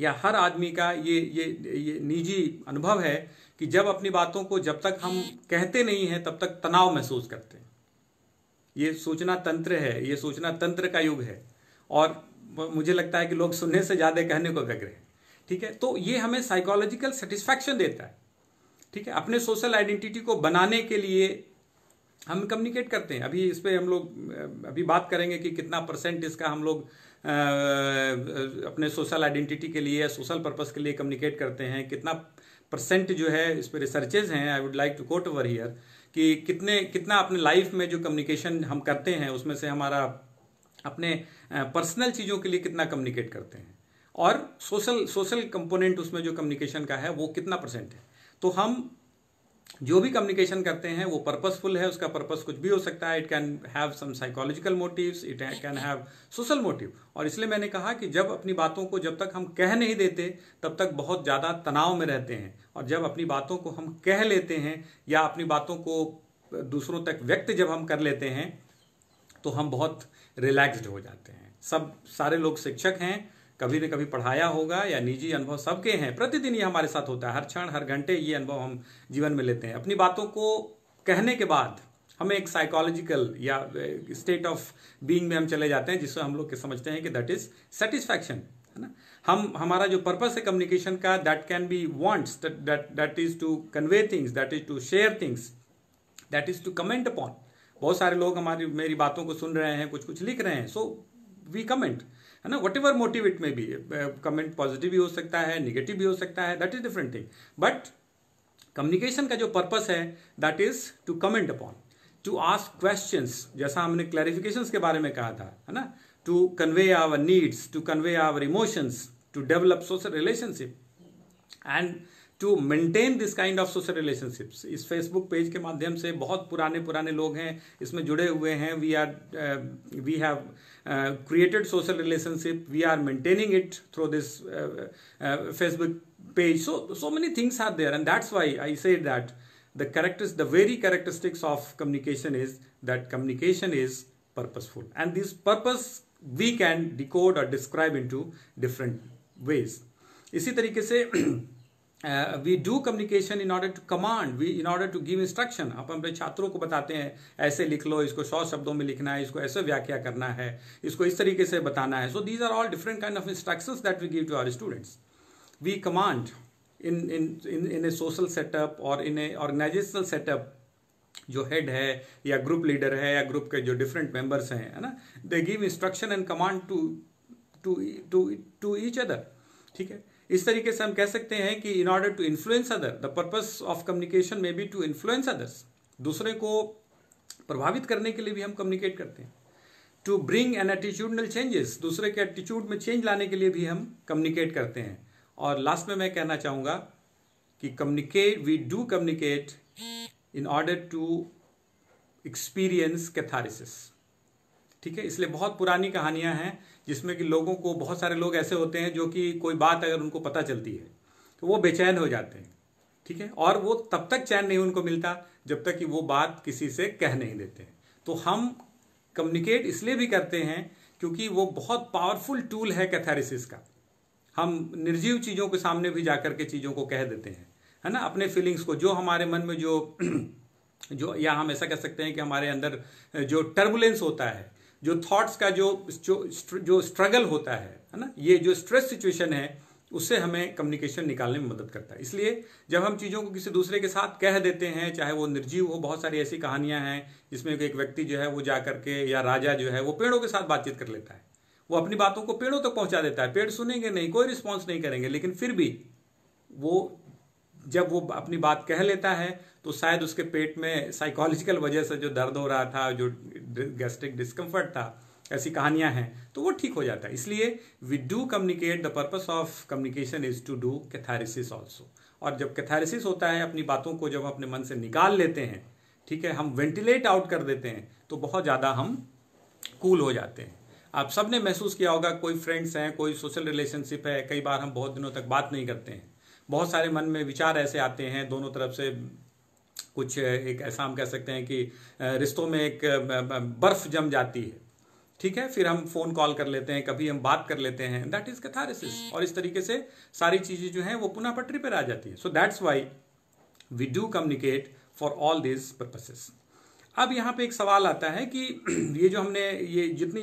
या हर आदमी का ये ये ये निजी अनुभव है कि जब अपनी बातों को जब तक हम कहते नहीं हैं तब तक तनाव महसूस करते हैं ये सूचना तंत्र है ये सूचना तंत्र का युग है और मुझे लगता है कि लोग सुनने से ज़्यादा कहने को व्यग्र हैं ठीक है तो ये हमें साइकोलॉजिकल सेटिस्फैक्शन देता है ठीक है अपने सोशल आइडेंटिटी को बनाने के लिए हम कम्युनिकेट करते हैं अभी इस पर हम लोग अभी बात करेंगे कि कितना परसेंट इसका हम लोग अपने सोशल आइडेंटिटी के लिए सोशल पर्पज़ के लिए कम्युनिकेट करते हैं कितना परसेंट जो है इस पर रिसर्चेज हैं I would like to quote over here कि कितने कितना अपने लाइफ में जो कम्युनिकेशन हम करते हैं उसमें से हमारा अपने पर्सनल चीज़ों के लिए कितना कम्युनिकेट करते हैं और सोशल सोशल कंपोनेंट उसमें जो कम्युनिकेशन का है वो कितना परसेंट है तो हम जो भी कम्युनिकेशन करते हैं वो पर्पसफुल है उसका पर्पस कुछ भी हो सकता है it can have some psychological motives it can have social motive और इसलिए मैंने कहा कि जब अपनी बातों को जब तक हम कह नहीं देते तब तक बहुत ज़्यादा तनाव में रहते हैं और जब अपनी बातों को हम कह लेते हैं या अपनी बातों को दूसरों तक व्यक्त जब हम कर लेते हैं तो हम बहुत रिलैक्स्ड हो जाते हैं सब सारे लोग शिक्षक हैं कभी न कभी पढ़ाया होगा या निजी अनुभव सबके हैं प्रतिदिन ये हमारे साथ होता है हर क्षण हर घंटे ये अनुभव हम जीवन में लेते हैं अपनी बातों को कहने के बाद हमें एक साइकोलॉजिकल या स्टेट ऑफ बीइंग में हम चले जाते हैं जिससे हम लोग समझते हैं कि दैट इज सेटिस्फैक्शन है ना हम हमारा जो पर्पस है कम्युनिकेशन का that can be wants that is to convey things that is to share things that is to comment upon बहुत सारे लोग हमारी मेरी बातों को सुन रहे हैं कुछ कुछ लिख रहे हैं सो वी कमेंट है ना whatever motive it may be comment positive भी हो सकता है निगेटिव भी हो सकता है that is different thing but communication का जो पर्पस है that is to comment upon to ask question जैसा हमने क्लैरिफिकेशन के बारे में कहा था है ना to convey our needs to convey our emotions to develop social relationship and to maintain this kind of social relationships इस फेसबुक पेज के माध्यम से बहुत पुराने पुराने लोग हैं इसमें जुड़े हुए हैं we are we have Uh, created social relationship we are maintaining it through this uh, uh, uh, facebook page so so many things are there and that's why i said that the characters the very characteristics of communication is that communication is purposeful and this purpose we can decode or describe into different ways इसी तरीके से uh, we do communication in order to command we in order to give instruction आप अपने छात्रों को बताते हैं ऐसे लिख लो इसको सौ शब्दों में लिखना है इसको ऐसे व्याख्या करना है इसको इस तरीके से बताना है so these are all different kind of instructions that we give to our students we command in in in in a social setup और इन ए ऑर्गेनाइजेशनल सेटअप जो हेड है या ग्रुप लीडर है या ग्रुप के जो different members हैं है ना they give instruction and command to to to to each other ठीक है इस तरीके से हम कह सकते हैं कि in order to influence other the purpose of communication may be to influence others दूसरे को प्रभावित करने के लिए भी हम कम्युनिकेट करते हैं to bring an attitudinal changes दूसरे के एटीट्यूड में चेंज लाने के लिए भी हम कम्युनिकेट करते हैं और लास्ट में मैं कहना चाहूँगा कि communicate we do communicate in order to experience catharsis ठीक है इसलिए बहुत पुरानी कहानियाँ हैं जिसमें कि लोगों को बहुत सारे लोग ऐसे होते हैं जो कि कोई बात अगर उनको पता चलती है तो वो बेचैन हो जाते हैं ठीक है और वो तब तक चैन नहीं उनको मिलता जब तक कि वो बात किसी से कह नहीं देते हैं तो हम कम्युनिकेट इसलिए भी करते हैं क्योंकि वो बहुत पावरफुल टूल है कैथारिसिस का हम निर्जीव चीज़ों के सामने भी जाकर के चीज़ों को कह देते हैं है ना अपने फीलिंग्स को जो हमारे मन में जो जो या हम ऐसा कह सकते हैं कि हमारे अंदर जो टर्बुलेंस होता है जो थॉट्स का जो जो स्ट्रगल होता है है ना ये जो स्ट्रेस सिचुएशन है उससे हमें कम्युनिकेशन निकालने में मदद करता है इसलिए जब हम चीज़ों को किसी दूसरे के साथ कह देते हैं चाहे वो निर्जीव हो बहुत सारी ऐसी कहानियां हैं जिसमें एक व्यक्ति जो है वो जा करके या राजा जो है वो पेड़ों के साथ बातचीत कर लेता है वो अपनी बातों को पेड़ों तक तो पहुंचा देता है पेड़ सुनेंगे नहीं कोई रिस्पॉन्स नहीं करेंगे लेकिन फिर भी वो जब वो अपनी बात कह लेता है तो शायद उसके पेट में साइकोलॉजिकल वजह से जो दर्द हो रहा था जो गैस्ट्रिक डिस्कम्फर्ट था ऐसी कहानियां हैं तो वो ठीक हो जाता है इसलिए we do communicate the purpose of communication is to do catharsis also और जब कैथारिसिस होता है अपनी बातों को जब अपने मन से निकाल लेते हैं ठीक है हम वेंटिलेट आउट कर देते हैं तो बहुत ज़्यादा हम कूल हो जाते हैं आप सब ने महसूस किया होगा कोई फ्रेंड्स हैं कोई सोशल रिलेशनशिप है कई बार हम बहुत दिनों तक बात नहीं करते हैं बहुत सारे मन में विचार ऐसे आते हैं दोनों तरफ से कुछ एक ऐसा हम कह सकते हैं कि रिश्तों में एक बर्फ जम जाती है ठीक है फिर हम फोन कॉल कर लेते हैं कभी हम बात कर लेते हैं दैट इज कैथारिसिस और इस तरीके से सारी चीजें जो हैं वो पुनः पटरी पर आ जाती है so that's why we do communicate for all this purposes अब यहाँ पे एक सवाल आता है कि ये जो हमने ये जितनी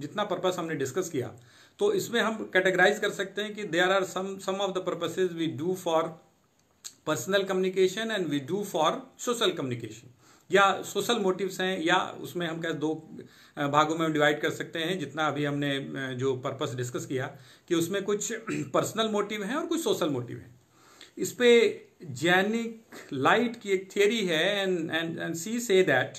जितना पर्पस हमने डिस्कस किया तो इसमें हम कैटेगराइज कर सकते हैं कि there are some of the purposes we do for personal communication and we do for social communication या सोशल मोटिव्स हैं या उसमें हम क्या दो भागों में डिवाइड कर सकते हैं जितना अभी हमने जो पर्पस डिस्कस किया कि उसमें कुछ पर्सनल मोटिव हैं और कुछ सोशल मोटिव हैं इस पे जैनिक लाइट की एक थियरी है and and and she say that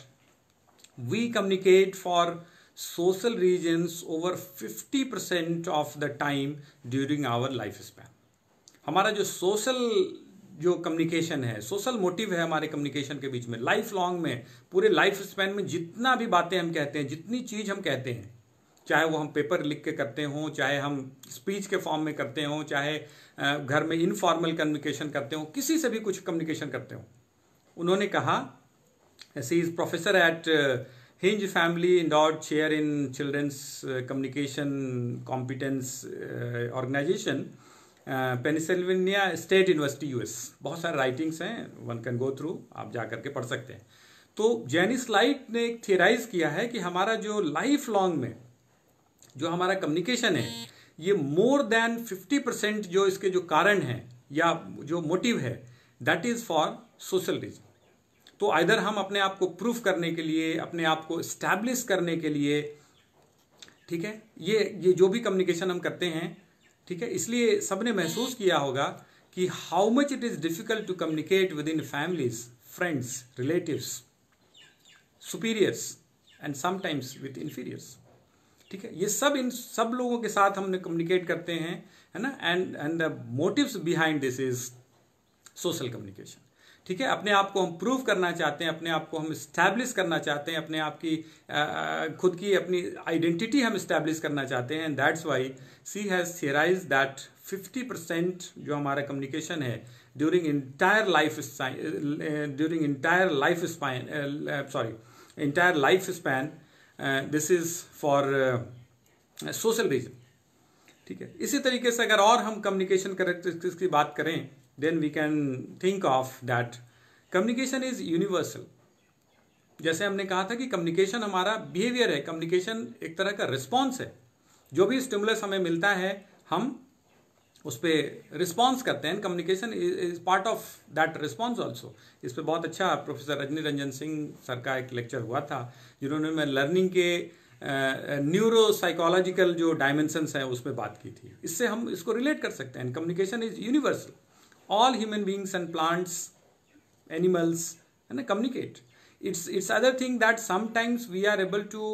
we communicate for social regions over 50% of the time during our life span हमारा जो social जो कम्युनिकेशन है सोशल मोटिव है हमारे कम्युनिकेशन के बीच में लाइफ लॉन्ग में पूरे लाइफ स्पैन में जितना भी बातें हम कहते हैं जितनी चीज़ हम कहते हैं चाहे वो हम पेपर लिख के करते हों चाहे हम स्पीच के फॉर्म में करते हों चाहे घर में इनफॉर्मल कम्युनिकेशन करते हों किसी से भी कुछ कम्युनिकेशन करते हों उन्होंने कहा she is professor at Hinge family endowed chair in Children's uh, Communication Competence uh, Organization, Pennsylvania State University US बहुत सारे राइटिंग्स हैं वन कैन गो थ्रू आप जा करके पढ़ सकते हैं तो जेनिस लाइट ने एक थियराइज किया है कि हमारा जो लाइफ लॉन्ग में जो हमारा कम्युनिकेशन है ये मोर देन 50 परसेंट जो इसके जो कारण हैं या जो मोटिव है that is for social reason तो आइधर हम अपने आप को प्रूफ करने के लिए अपने आप को स्टैब्लिश करने के लिए ठीक है ये ये जो भी कम्युनिकेशन हम करते हैं ठीक है इसलिए सबने महसूस किया होगा कि how much it is difficult to communicate with in families friends relatives superiors and sometimes with inferiors ठीक है ये सब इन सब लोगों के साथ हमने कम्युनिकेट करते हैं है ना and and the motives behind this is social communication ठीक है अपने आप को हम प्रूव करना चाहते हैं अपने आप को हम इस्टैब्लिश करना चाहते हैं अपने आप की आ, खुद की अपनी आइडेंटिटी हम इस्टैब्लिश करना चाहते हैं and that's why she has theorize that fifty percent जो हमारा कम्युनिकेशन है during entire life during entire life spine sorry entire life span this is for social reason ठीक है इसी तरीके से अगर और हम कम्युनिकेशन करेक्टरिस्टिक्स की बात करें then we can think of that communication is universal जैसे हमने कहा था कि कम्युनिकेशन हमारा बिहेवियर है कम्युनिकेशन एक तरह का रिस्पॉन्स है जो भी स्टिमुलस हमें मिलता है हम उस पर रिस्पॉन्स करते हैं communication is part of that response also इस पर बहुत अच्छा प्रोफेसर रजनी रंजन सिंह सर का एक लेक्चर हुआ था जिन्होंने मैं लर्निंग के न्यूरो साइकोलॉजिकल जो डायमेंशंस हैं उस पर बात की थी इससे हम इसको रिलेट कर सकते हैं communication is universal all human beings and plants animals and communicate it's it's other thing that sometimes we are able to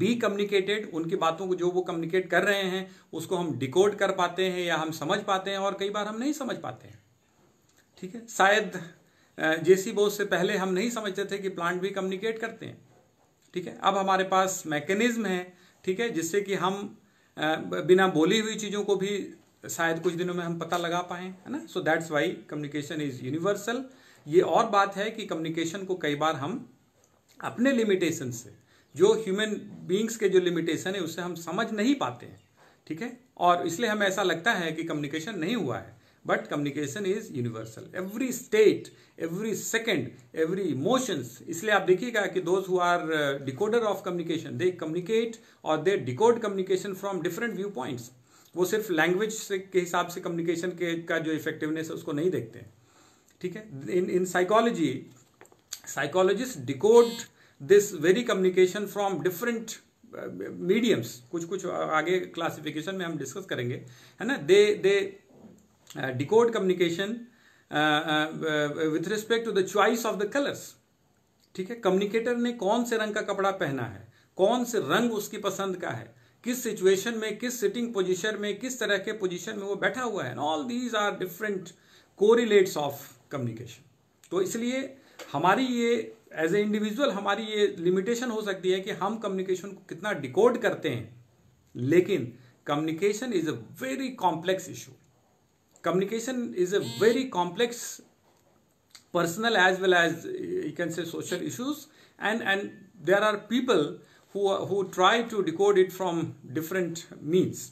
be communicated उनकी बातों को जो वो कम्युनिकेट कर रहे हैं उसको हम डिकोड कर पाते हैं या हम समझ पाते हैं और कई बार हम नहीं समझ पाते हैं ठीक है शायद जेसी बोस से पहले हम नहीं समझते थे कि प्लांट भी कम्युनिकेट करते हैं ठीक है अब हमारे पास मैकेनिज्म है ठीक है जिससे कि हम बिना बोली हुई चीज़ों को भी शायद कुछ दिनों में हम पता लगा पाए है ना so that's why communication is universal ये और बात है कि कम्युनिकेशन को कई बार हम अपने लिमिटेशन से जो ह्यूमन बींग्स के जो लिमिटेशन है उससे हम समझ नहीं पाते हैं ठीक है और इसलिए हमें ऐसा लगता है कि कम्युनिकेशन नहीं हुआ है but communication is universal every state every second every emotions इसलिए आप देखिएगा कि those who are decoder of communication they communicate और they decode communication from different viewpoints वो सिर्फ लैंग्वेज से के हिसाब से कम्युनिकेशन के का जो इफेक्टिवनेस है उसको नहीं देखते ठीक है in in psychology psychologist decode this very communication from different mediums कुछ कुछ आगे क्लासिफिकेशन में हम डिस्कस करेंगे है ना they they decode communication with respect to the choice of the colours ठीक है कम्युनिकेटर ने कौन से रंग का कपड़ा पहना है कौन से रंग उसकी पसंद का है किस सिचुएशन में किस सिटिंग पोजीशन में किस तरह के पोजीशन में वो बैठा हुआ है all these are different correlates of communication तो इसलिए हमारी ये एज ए इंडिविजुअल हमारी ये लिमिटेशन हो सकती है कि हम कम्युनिकेशन को कितना डिकोड करते हैं लेकिन communication is a very complex issue communication is a very complex personal as well as you can say social issues and and there are people who, who try to decode it from different means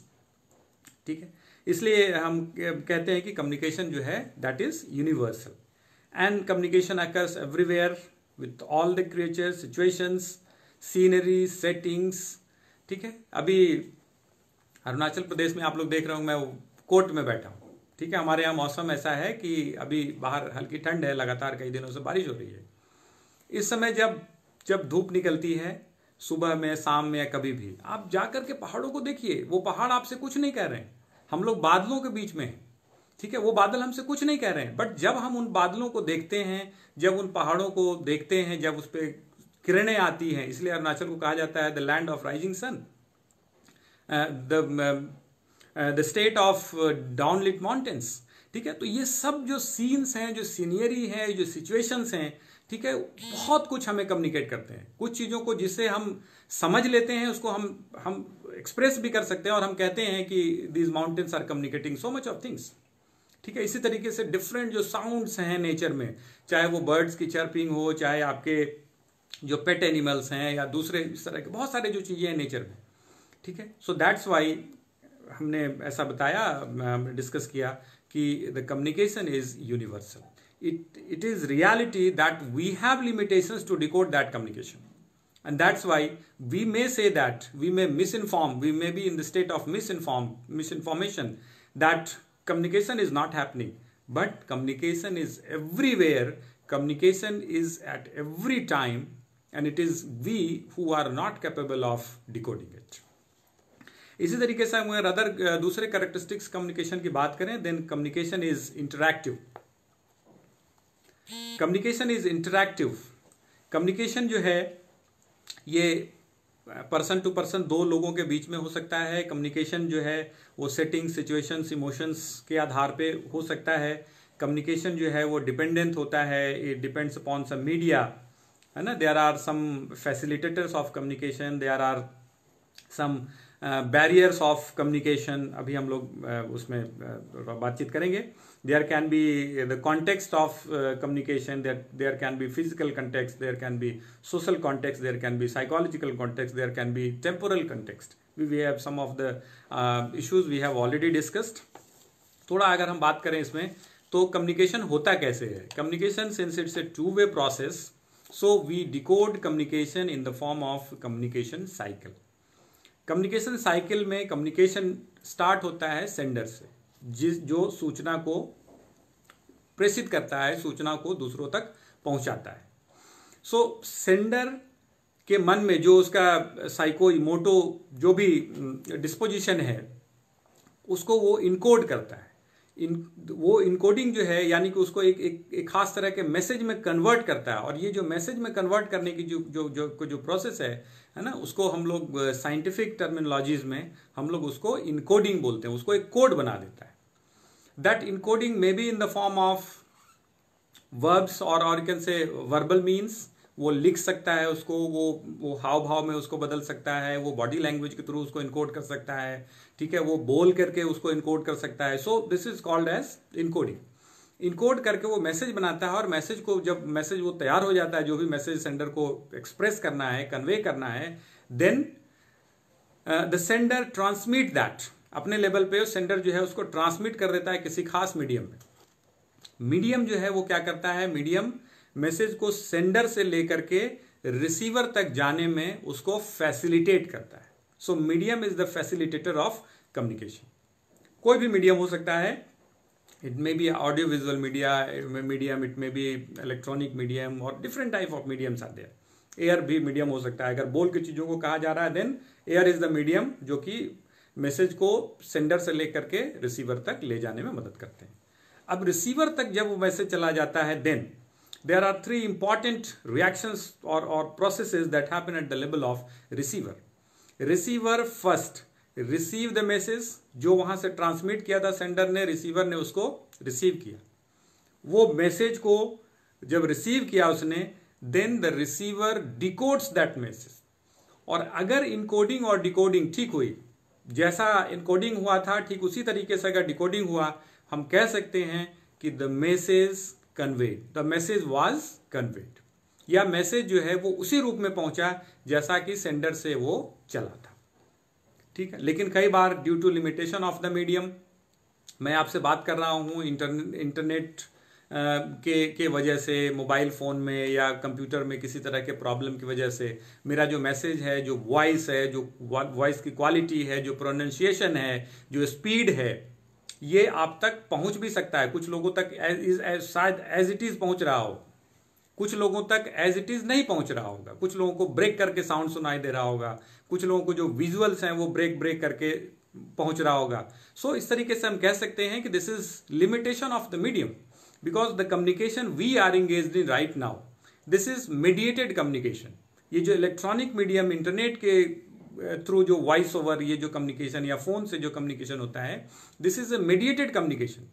ठीक है इसलिए हम कहते हैं कि communication जो है that is universal and communication occurs everywhere with all the creature situations scenery settings ठीक है अभी अरुणाचल प्रदेश में आप लोग देख रहे हो मैं कोर्ट में बैठा हूँ ठीक है हमारे यहाँ मौसम ऐसा है कि अभी बाहर हल्की ठंड है लगातार कई दिनों से बारिश हो रही है इस समय जब जब धूप निकलती है सुबह में शाम में या कभी भी आप जाकर के पहाड़ों को देखिए वो पहाड़ आपसे कुछ नहीं कह रहे हैं हम लोग बादलों के बीच में ठीक है वो बादल हमसे कुछ नहीं कह रहे हैं बट जब हम उन बादलों को देखते हैं जब उन पहाड़ों को देखते हैं जब उस पर किरणें आती हैं इसलिए अरुणाचल को कहा जाता है the land of rising sun the the state of dawn lit mountains ठीक है तो ये सब जो सीन्स हैं जो सीनियरी है जो सिचुएशंस हैं ठीक है बहुत कुछ हमें कम्युनिकेट करते हैं कुछ चीज़ों को जिससे हम समझ लेते हैं उसको हम हम एक्सप्रेस भी कर सकते हैं और हम कहते हैं कि these mountains are communicating so much of things ठीक है इसी तरीके से डिफरेंट जो साउंड्स हैं नेचर में चाहे वो बर्ड्स की चर्पिंग हो चाहे आपके जो पेट एनिमल्स हैं या दूसरे इस तरह के बहुत सारे जो चीज़ें हैं नेचर में ठीक है सो दैट्स वाई हमने ऐसा बताया डिस्कस किया कि the communication is universal it, it is reality that we have limitations to decode that communication. And that's why we may say that, we may misinform, we may be in the state of misinform, misinformation, that communication is not happening. But communication is everywhere, communication is at every time, and it is we who are not capable of decoding it. इसी तरीके से हम अगर other दूसरे characteristics communication की बात करें then communication is interactive communication is interactive communication जो है ये पर्सन टू पर्सन दो लोगों के बीच में हो सकता है कम्युनिकेशन जो है वो सेटिंग सिचुएशंस इमोशंस के आधार पे हो सकता है कम्युनिकेशन जो है वो डिपेंडेंट होता है it depends upon some media है ना there are some facilitators of communication there are some barriers of communication अभी हम लोग uh, उसमें uh, बातचीत करेंगे there can be the context of communication there can be physical context there can be social context there can be psychological context there can be temporal context we we have some of the issues we have already discussed थोड़ा अगर हम बात करें इसमें तो communication होता कैसे है communication since it's a two way process so we decode communication in the form of communication cycle communication cycle में कम्युनिकेशन स्टार्ट होता है सेंडर से जिस जो सूचना को प्रेषित करता है सूचना को दूसरों तक पहुंचाता है सो so, सेंडर के मन में जो उसका साइको इमोटो जो भी डिस्पोजिशन हम्म, है उसको वो इनकोड करता है इन वो इनकोडिंग जो है यानी कि उसको एक एक, एक खास तरह के मैसेज में कन्वर्ट करता है और ये जो मैसेज में कन्वर्ट करने की जो जो जो को जो प्रोसेस है है ना उसको हम लोग साइंटिफिक टर्मिनोलॉजीज में हम लोग उसको इनकोडिंग बोलते हैं उसको एक कोड बना देता है that encoding may be in the form of verbs और और कैन से वर्बल मीन्स वो लिख सकता है उसको वो वो हाव भाव में उसको बदल सकता है वो बॉडी लैंग्वेज के थ्रू उसको इनकोड कर सकता है ठीक है वो बोल करके उसको इनकोड कर सकता है so this is called as encoding encode करके वो मैसेज बनाता है और मैसेज को जब मैसेज वो तैयार हो जाता है जो भी मैसेज सेंडर को एक्सप्रेस करना है कन्वे करना है then the sender transmit that अपने लेवल पे सेंडर जो है उसको ट्रांसमिट कर देता है किसी खास मीडियम में मीडियम जो है वो क्या करता है मीडियम मैसेज को सेंडर से लेकर के रिसीवर तक जाने में उसको फैसिलिटेट करता है so medium is the facilitator of communication कोई भी मीडियम हो सकता है it may be audio visual media medium it may be electronic medium और डिफरेंट टाइप ऑफ मीडियम्स आते हैं एयर भी मीडियम हो सकता है अगर बोल की चीज़ों को कहा जा रहा है then air is the medium जो कि मैसेज को सेंडर से लेकर के रिसीवर तक ले जाने में मदद करते हैं अब रिसीवर तक जब वो मैसेज चला जाता है then there are three important reactions और और processes that happen at the level of receiver receiver first receive the message जो वहां से ट्रांसमिट किया था सेंडर ने रिसीवर ने उसको रिसीव किया वो मैसेज को जब रिसीव किया उसने then the receiver decodes that message और अगर इनकोडिंग और डिकोडिंग ठीक हुई जैसा इनकोडिंग हुआ था ठीक उसी तरीके से अगर डिकोडिंग हुआ हम कह सकते हैं कि the message conveyed the message was conveyed या मैसेज जो है वो उसी रूप में पहुंचा जैसा कि सेंडर से वो चला था ठीक है लेकिन कई बार due to limitation of the medium मैं आपसे बात कर रहा हूं इंटरनेट इंटरनेट के के वजह से मोबाइल फ़ोन में या कंप्यूटर में किसी तरह के प्रॉब्लम की वजह से मेरा जो मैसेज है जो वॉइस है जो वॉइस की क्वालिटी है जो प्रोनाशिएशन है जो स्पीड है ये आप तक पहुंच भी सकता है कुछ लोगों तक शायद एज इट इज़ पहुंच रहा हो कुछ लोगों तक एज इट इज नहीं पहुंच रहा होगा कुछ लोगों को ब्रेक करके साउंड सुनाई दे रहा होगा कुछ लोगों को जो विजुअल्स हैं वो ब्रेक ब्रेक करके पहुंच रहा होगा सो so, इस तरीके से हम कह सकते हैं कि this is limitation of the medium because the communication we are engage in right now this is mediated communication ये जो इलेक्ट्रॉनिक मीडियम इंटरनेट के थ्रू eh, जो वॉइस ओवर ये जो कम्युनिकेशन या फोन से जो कम्युनिकेशन होता है this is a mediated communication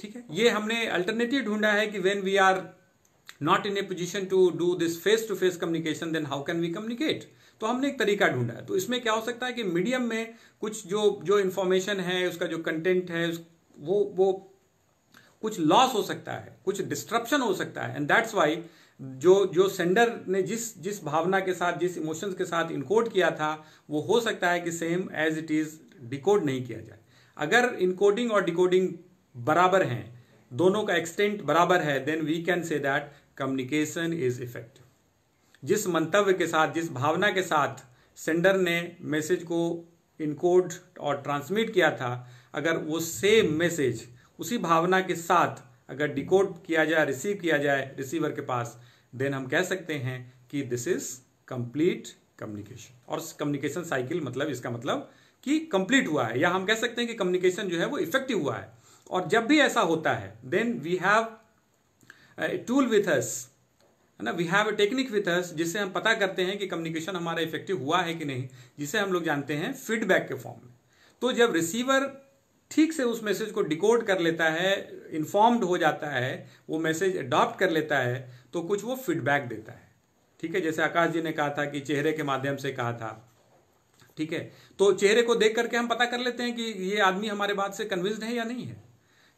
ठीक है ये हमने अल्टरनेटिव ढूंढा है कि when we are not in a position to do this face to face communication then how can we communicate तो हमने एक तरीका ढूंढा है तो इसमें क्या हो सकता है कि मीडियम में कुछ जो जो इन्फॉर्मेशन है उसका जो कंटेंट है वो वो कुछ लॉस हो सकता है कुछ डिस्ट्रप्शन हो सकता है एंड दैट्स वाई जो जो सेंडर ने जिस जिस भावना के साथ जिस इमोशंस के साथ इनकोड किया था वो हो सकता है कि same as it is decode नहीं किया जाए अगर इनकोडिंग और डिकोडिंग बराबर हैं दोनों का एक्सटेंट बराबर है then we can say that communication is effective जिस मंतव्य के साथ जिस भावना के साथ सेंडर ने मैसेज को इनकोड और ट्रांसमिट किया था अगर वो सेम मैसेज उसी भावना के साथ अगर डिकोड किया जाए रिसीव किया जाए रिसीवर के पास देन हम कह सकते हैं कि दिस इज कंप्लीट कम्युनिकेशन और कम्युनिकेशन साइकिल मतलब इसका मतलब कि कंप्लीट हुआ है या हम कह सकते हैं कि कम्युनिकेशन जो है वो इफेक्टिव हुआ है और जब भी ऐसा होता है then we have tool with us है ना we have a technique with us जिससे हम पता करते हैं कि कम्युनिकेशन हमारा इफेक्टिव हुआ है कि नहीं जिसे हम लोग जानते हैं फीडबैक के फॉर्म में तो जब रिसीवर ठीक से उस मैसेज को डिकोड कर लेता है इन्फॉर्म्ड हो जाता है वो मैसेज अडॉप्ट कर लेता है तो कुछ वो फीडबैक देता है ठीक है जैसे आकाश जी ने कहा था कि चेहरे के माध्यम से कहा था ठीक है तो चेहरे को देख करके हम पता कर लेते हैं कि ये आदमी हमारे बात से कन्विंस्ड है या नहीं है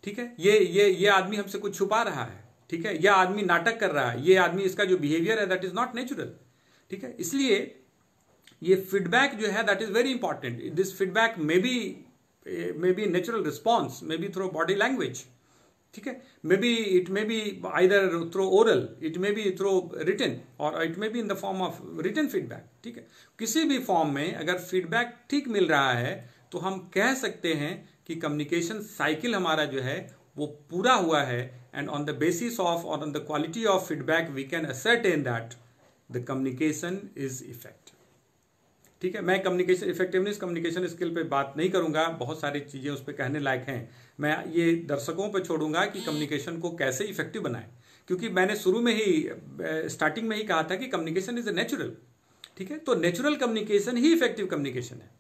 ठीक है ये ये ये आदमी हमसे कुछ छुपा रहा है ठीक है यह आदमी नाटक कर रहा है ये आदमी इसका जो बिहेवियर है दैट इज नॉट नेचुरल ठीक है इसलिए ये फीडबैक जो है that is very important this feedback may be may be natural response may be through body language ठीक है may be it may be either through oral it may be through return और it may be in the form of return feedback ठीक है किसी भी form में अगर feedback ठीक मिल रहा है तो हम कह सकते हैं कि कम्युनिकेशन साइकिल हमारा जो है वो पूरा हुआ है and on the basis of और on the quality of feedback we can ascertain that the communication is effect ठीक है मैं कम्युनिकेशन इफेक्टिवनेस कम्युनिकेशन स्किल पे बात नहीं करूंगा बहुत सारी चीज़ें उस पर कहने लायक हैं मैं ये दर्शकों पर छोड़ूंगा कि कम्युनिकेशन को कैसे इफेक्टिव बनाएं क्योंकि मैंने शुरू में ही स्टार्टिंग में ही कहा था कि कम्युनिकेशन इज अ नेचुरल ठीक है तो नेचुरल कम्युनिकेशन ही इफेक्टिव कम्युनिकेशन है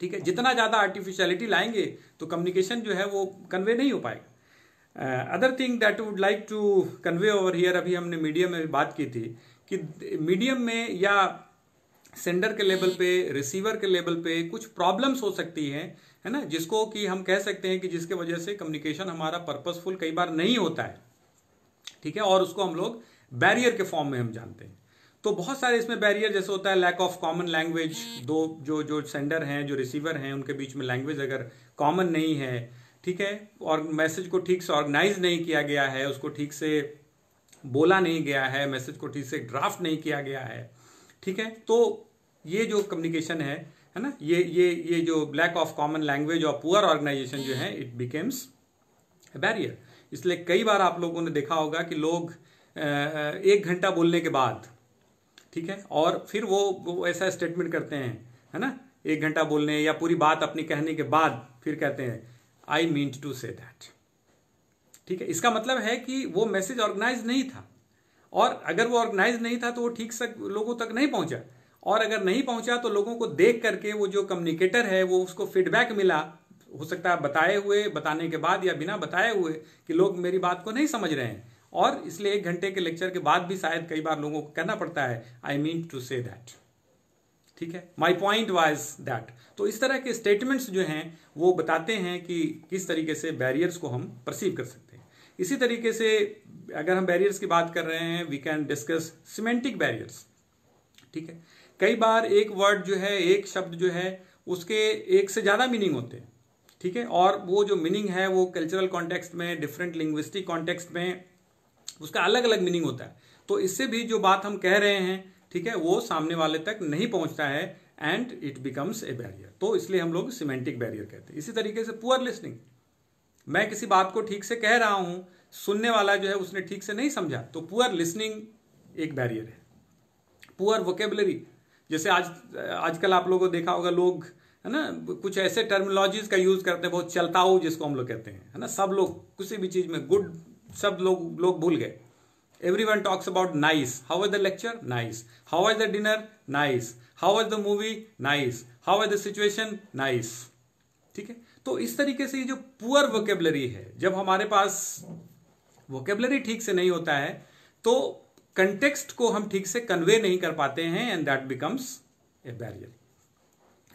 ठीक है जितना ज़्यादा आर्टिफिशियलिटी लाएंगे तो कम्युनिकेशन जो है वो कन्वे नहीं हो पाएगा other thing that would like to convey over here अभी हमने मीडियम में बात की थी कि मीडियम में या सेंडर के लेवल पे रिसीवर के लेवल पे कुछ प्रॉब्लम्स हो सकती हैं है ना जिसको कि हम कह सकते हैं कि जिसके वजह से कम्युनिकेशन हमारा पर्पसफुल कई बार नहीं होता है ठीक है और उसको हम लोग बैरियर के फॉर्म में हम जानते हैं तो बहुत सारे इसमें बैरियर जैसे होता है लैक ऑफ कॉमन लैंग्वेज दो जो जो सेंडर हैं जो रिसीवर हैं उनके बीच में लैंग्वेज अगर कॉमन नहीं है ठीक है और मैसेज को ठीक से ऑर्गेनाइज नहीं किया गया है उसको ठीक से बोला नहीं गया है मैसेज को ठीक से ड्राफ्ट नहीं किया गया है ठीक है तो ये जो कम्युनिकेशन है है ना ये ये ये जो ब्लैक ऑफ कॉमन लैंग्वेज और पुअर ऑर्गेनाइजेशन जो है इट बिकेम्स बैरियर इसलिए कई बार आप लोगों ने देखा होगा कि लोग एक घंटा बोलने के बाद ठीक है और फिर वो, वो ऐसा स्टेटमेंट करते हैं है ना एक घंटा बोलने या पूरी बात अपनी कहने के बाद फिर कहते हैं I mean to say that ठीक है इसका मतलब है कि वो मैसेज ऑर्गेनाइज नहीं था और अगर वो ऑर्गेनाइज नहीं था तो वो ठीक से लोगों तक नहीं पहुंचा और अगर नहीं पहुंचा तो लोगों को देख करके वो जो कम्युनिकेटर है वो उसको फीडबैक मिला हो सकता है बताए हुए बताने के बाद या बिना बताए हुए कि लोग मेरी बात को नहीं समझ रहे हैं और इसलिए एक घंटे के लेक्चर के बाद भी शायद कई बार लोगों को कहना पड़ता है I mean to say that ठीक है माई पॉइंट वाइज दैट तो इस तरह के स्टेटमेंट्स जो हैं वो बताते हैं कि किस तरीके से बैरियर्स को हम परसीव कर सकते हैं इसी तरीके से अगर हम बैरियर्स की बात कर रहे हैं we can discuss semantic barriers ठीक है कई बार एक वर्ड जो है एक शब्द जो है उसके एक से ज़्यादा मीनिंग होते हैं ठीक है और वो जो मीनिंग है वो कल्चरल कॉन्टेक्स्ट में डिफरेंट लिंग्विस्टिक कॉन्टेक्स्ट में उसका अलग अलग मीनिंग होता है तो इससे भी जो बात हम कह रहे हैं ठीक है वो सामने वाले तक नहीं पहुंचता है and it becomes a barrier तो इसलिए हम लोग सिमेंटिक बैरियर कहते हैं इसी तरीके से पुअर लिसनिंग मैं किसी बात को ठीक से कह रहा हूं सुनने वाला जो है उसने ठीक से नहीं समझा तो पुअर लिसनिंग एक बैरियर है पुअर वोकेबलरी जैसे आज आजकल आप लोगों को देखा होगा लोग है ना कुछ ऐसे टर्मिनोलॉजीज का यूज करते हैं बहुत चलता हो जिसको हम लोग कहते हैं है ना सब लोग किसी भी चीज में गुड सब लोग लोग भूल गए everyone talks about nice how is the lecture nice how is the dinner nice how is the movie nice how is the situation nice ठीक है तो इस तरीके से ये जो पुअर वोकेबलरी है जब हमारे पास वोकेबलरी ठीक से नहीं होता है तो कंटेक्स्ट को हम ठीक से कन्वे नहीं कर पाते हैं and that becomes a barrier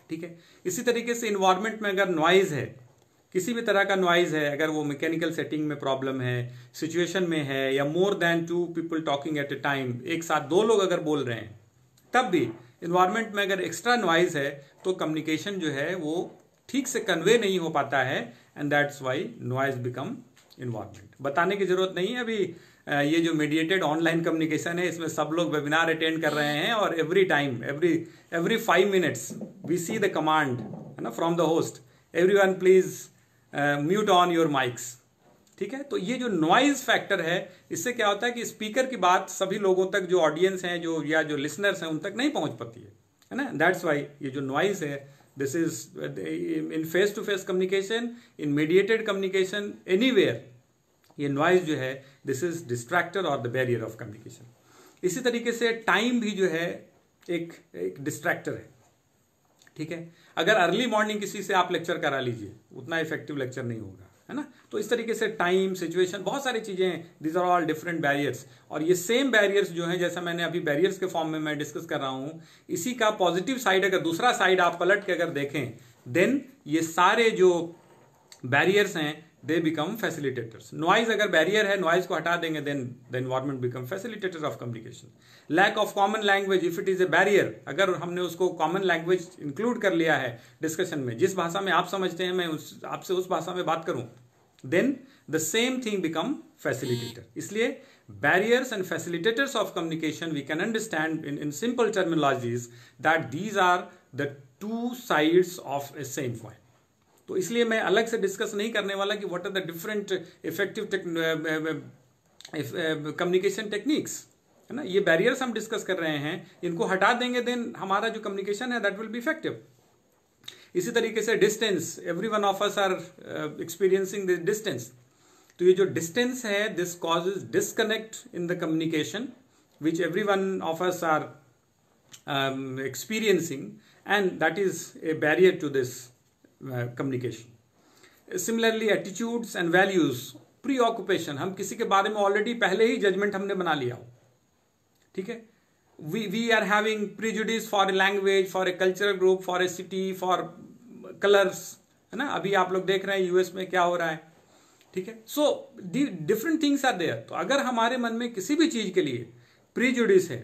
ठीक है इसी तरीके से इन्वायरमेंट में अगर नॉइज है किसी भी तरह का नॉइज है अगर वो मैकेनिकल सेटिंग में प्रॉब्लम है सिचुएशन में है या more than two people talking at a time एक साथ दो लोग अगर बोल रहे हैं तब भी इन्वायरमेंट में अगर एक्स्ट्रा नॉइज है तो कम्युनिकेशन जो है वो ठीक से कन्वे नहीं हो पाता है and that's why noise become environment बताने की जरूरत नहीं है अभी ये जो मीडिएटेड ऑनलाइन कम्युनिकेशन है इसमें सब लोग वेबिनार अटेंड कर रहे हैं और every time every every five minutes we see the command है ना from the host everyone please mute on your mics ठीक है तो ये जो नॉइज फैक्टर है इससे क्या होता है कि स्पीकर की बात सभी लोगों तक जो ऑडियंस हैं जो या जो लिसनर्स हैं उन तक नहीं पहुंच पाती है है ना दैट्स वाई ये जो नॉइज है this is in face to face communication in mediated communication any ये नॉइज जो है दिस इज डिस्ट्रैक्टर और द बैरियर ऑफ कम्युनिकेशन इसी तरीके से टाइम भी जो है एक एक डिस्ट्रैक्टर है ठीक है अगर अर्ली मॉर्निंग किसी से आप लेक्चर करा लीजिए उतना इफेक्टिव लेक्चर नहीं होगा है ना तो इस तरीके से टाइम सिचुएशन बहुत सारी चीज़ें हैं these are all different barriers और ये सेम बैरियर्स जो हैं जैसा मैंने अभी बैरियर्स के फॉर्म में मैं डिस्कस कर रहा हूं इसी का पॉजिटिव साइड अगर दूसरा साइड आप पलट के अगर देखें देन ये सारे जो बैरियर्स हैं दे बिकम फैसिलिटेटर्स नॉइज अगर बैरियर है नॉइज को हटा देंगे then the environment become facilitator of communication lack of common language if it is a barrier अगर हमने उसको कॉमन लैंग्वेज इंक्लूड कर लिया है डिस्कशन में जिस भाषा में आप समझते हैं मैं उस आपसे उस भाषा में बात करूं then the same thing become facilitator इसलिए barriers and facilitators of communication we can understand in in simple terminologies that these are the two sides of a same point तो इसलिए मैं अलग से डिस्कस नहीं करने वाला कि what are the different effective communication techniques है ना ये बैरियर्स हम डिस्कस कर रहे हैं इनको हटा देंगे देन हमारा जो कम्युनिकेशन है दैट विल बी इफेक्टिव इसी तरीके से distance every one of us are experiencing this distance तो ये जो डिस्टेंस है this is disconnect in the communication which every one of us are experiencing and that is a barrier to this communication similarly attitudes and values preoccupation हम किसी के बारे में already पहले ही जजमेंट हमने बना लिया हो ठीक है we we are having prejudice for a language for a cultural group for a city for colours है ना अभी आप लोग देख रहे हैं यूएस में क्या हो रहा है ठीक है so different things are there तो अगर हमारे मन में किसी भी चीज के लिए प्रीजुडिस है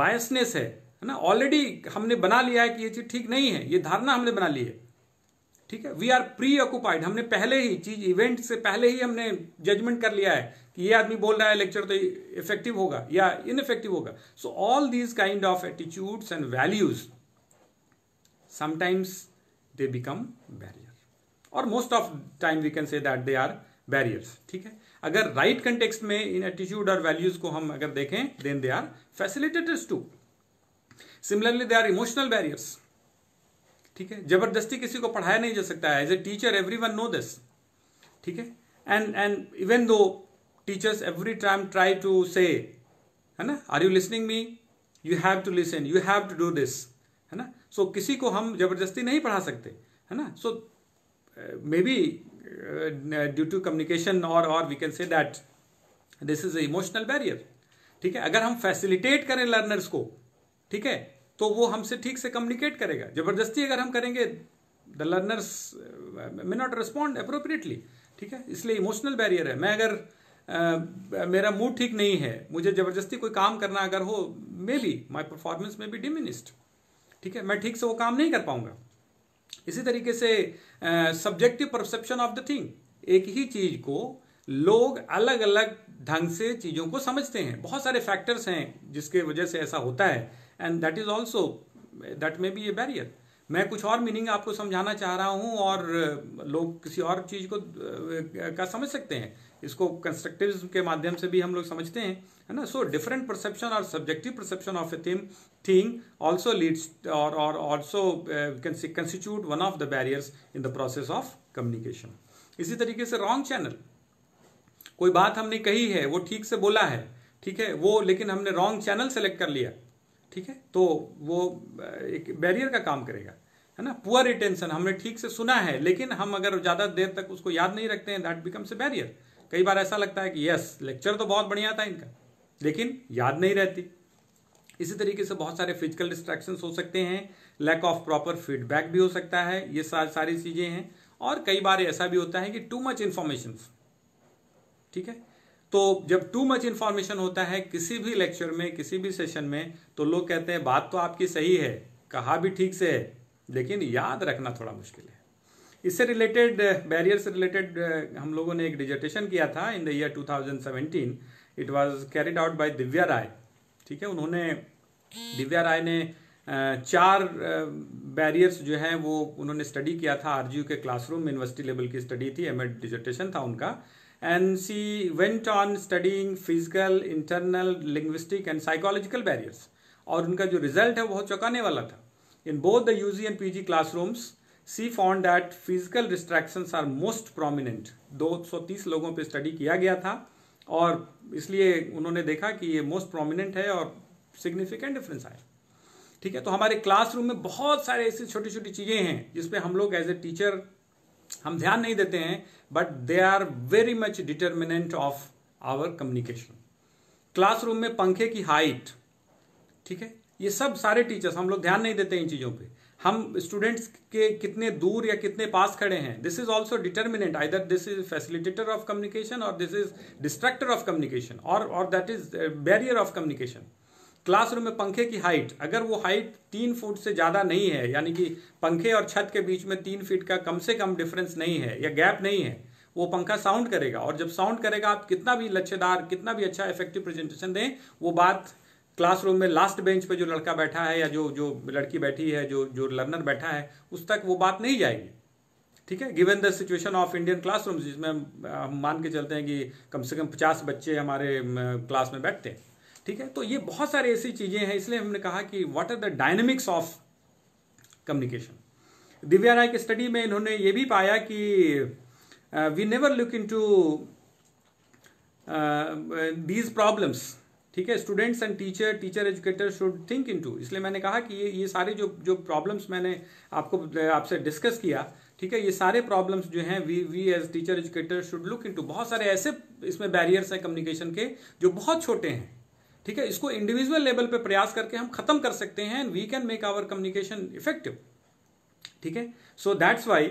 बायसनेस है है ना ऑलरेडी हमने बना लिया है कि ये चीज ठीक नहीं है ये धारणा हमने बना ली है ठीक है वी आर प्री ऑक्यूपाइड हमने पहले ही चीज इवेंट से पहले ही हमने जजमेंट कर लिया है कि ये आदमी बोल रहा है लेक्चर तो इफेक्टिव होगा या इफेक्टिव होगा so all these kind of attitudes and values sometimes they become barrier और most of time we can say that they are barriers ठीक है अगर राइट right कंटेक्स में इन एटीट्यूड और वैल्यूज को हम अगर देखें then they are facilitators too similarly they are emotional barriers ठीक है जबरदस्ती किसी को पढ़ाया नहीं जा सकता है as a teacher everyone know this ठीक है and and even though teachers every time try to say है ना are you listening me you have to listen you have to do this है ना सो so, किसी को हम जबरदस्ती नहीं पढ़ा सकते है ना so may be due to communication और और we can say that this is a emotional barrier ठीक है अगर हम फैसिलिटेट करें लर्नर्स को ठीक है तो वो हमसे ठीक से कम्युनिकेट करेगा जबरदस्ती अगर हम करेंगे the learners may not respond appropriately ठीक है इसलिए इमोशनल बैरियर है मैं अगर आ, uh, मेरा मूड ठीक नहीं है मुझे ज़बरदस्ती कोई काम करना अगर हो मे बी माई परफॉर्मेंस में बी डिमिनिस्ड ठीक है मैं ठीक से वो काम नहीं कर पाऊंगा इसी तरीके से subjective perception of the thing एक ही चीज को लोग अलग अलग ढंग से चीज़ों को समझते हैं बहुत सारे फैक्टर्स हैं जिसके वजह से ऐसा होता है and that is also that may be a barrier मैं कुछ और मीनिंग आपको समझाना चाह रहा हूँ और लोग किसी और चीज़ को का समझ सकते हैं इसको कंस्ट्रक्टिव के माध्यम से भी हम लोग समझते हैं है ना सो डिफरेंट परसेप्शन और subjective perception of a them thing also leads और और also constitute one of the barriers in the process of communication इसी तरीके से रॉन्ग चैनल कोई बात हमने कही है वो ठीक से बोला है ठीक है वो लेकिन हमने रॉन्ग चैनल सेलेक्ट कर लिया ठीक है तो वो एक बैरियर का काम करेगा है ना पुअर रिटेंशन हमने ठीक से सुना है लेकिन हम अगर ज़्यादा देर तक उसको याद नहीं रखते हैं दैट बिकम्स ए बैरियर कई बार ऐसा लगता है कि यस लेक्चर तो बहुत बढ़िया था इनका लेकिन याद नहीं रहती इसी तरीके से बहुत सारे फिजिकल डिस्ट्रैक्शन हो सकते हैं लैक ऑफ प्रॉपर फीडबैक भी हो सकता है ये सारी चीज़ें हैं और कई बार ऐसा भी होता है कि टू मच इंफॉर्मेशन ठीक है तो जब टू मच इन्फॉर्मेशन होता है किसी भी लेक्चर में किसी भी सेशन में तो लोग कहते हैं बात तो आपकी सही है कहा भी ठीक से है लेकिन याद रखना थोड़ा मुश्किल है इससे रिलेटेड बैरियर से रिलेटेड हम लोगों ने एक डिजर्टेशन किया था in the year 2017 it was carried out by Divya Rai ठीक है उन्होंने दिव्या राय ने चार बैरियर्स जो हैं वो उन्होंने स्टडी किया था आरजीयू के क्लासरूम में यूनिवर्सिटी लेवल की स्टडी थी एम डिजर्टेशन था उनका and she went on studying physical internal linguistic and psychological barriers और उनका जो result है बहुत चौंकाने वाला था in both the UG and PG classrooms she found that physical रिस्ट्रैक्शंस are most prominent 230 लोगों पे study किया गया था और इसलिए उन्होंने देखा कि ये most prominent है और significant difference आया ठीक है तो हमारे क्लासरूम में बहुत सारे ऐसी छोटी छोटी चीज़ें हैं जिसपे हम लोग एज ए टीचर हम ध्यान नहीं देते हैं but they are very much determinant of our communication classroom में पंखे की हाइट ठीक है ये सब सारे टीचर्स हम लोग ध्यान नहीं देते इन चीज़ों पे हम स्टूडेंट्स के कितने दूर या कितने पास खड़े हैं this is also determinant either this is facilitator of communication और this is distractor of communication और और that is barrier of communication classroom में पंखे की हाइट अगर वो हाइट तीन फुट से ज़्यादा नहीं है यानी कि पंखे और छत के बीच में तीन फीट का कम से कम डिफरेंस नहीं है या गैप नहीं है वो पंखा साउंड करेगा और जब साउंड करेगा आप कितना भी लच्छेदार कितना भी अच्छा इफेक्टिव प्रेजेंटेशन दें वो बात क्लासरूम में लास्ट बेंच पे जो लड़का बैठा है या जो जो लड़की बैठी है जो जो लर्नर बैठा है उस तक वो बात नहीं जाएगी ठीक है given the situation of Indian classroom जिसमें हम मान के चलते हैं कि कम से कम पचास बच्चे हमारे क्लास में बैठते हैं ठीक है तो ये बहुत सारी ऐसी चीज़ें हैं इसलिए हमने कहा कि what are the dynamics of communication Divya Rai के स्टडी में इन्होंने ये भी पाया कि we never look into these problems ठीक है students and teacher teacher educator should think into इसलिए मैंने कहा कि ये ये सारे जो जो प्रॉब्लम्स मैंने आपको uh, आपसे डिस्कस किया ठीक है ये सारे प्रॉब्लम्स जो हैं we we as teacher educator should look into बहुत सारे ऐसे इसमें बैरियर्स हैं कम्युनिकेशन के जो बहुत छोटे हैं ठीक है इसको इंडिविजुअल लेवल पे प्रयास करके हम खत्म कर सकते हैं and we can make our communication effective ठीक है so that's why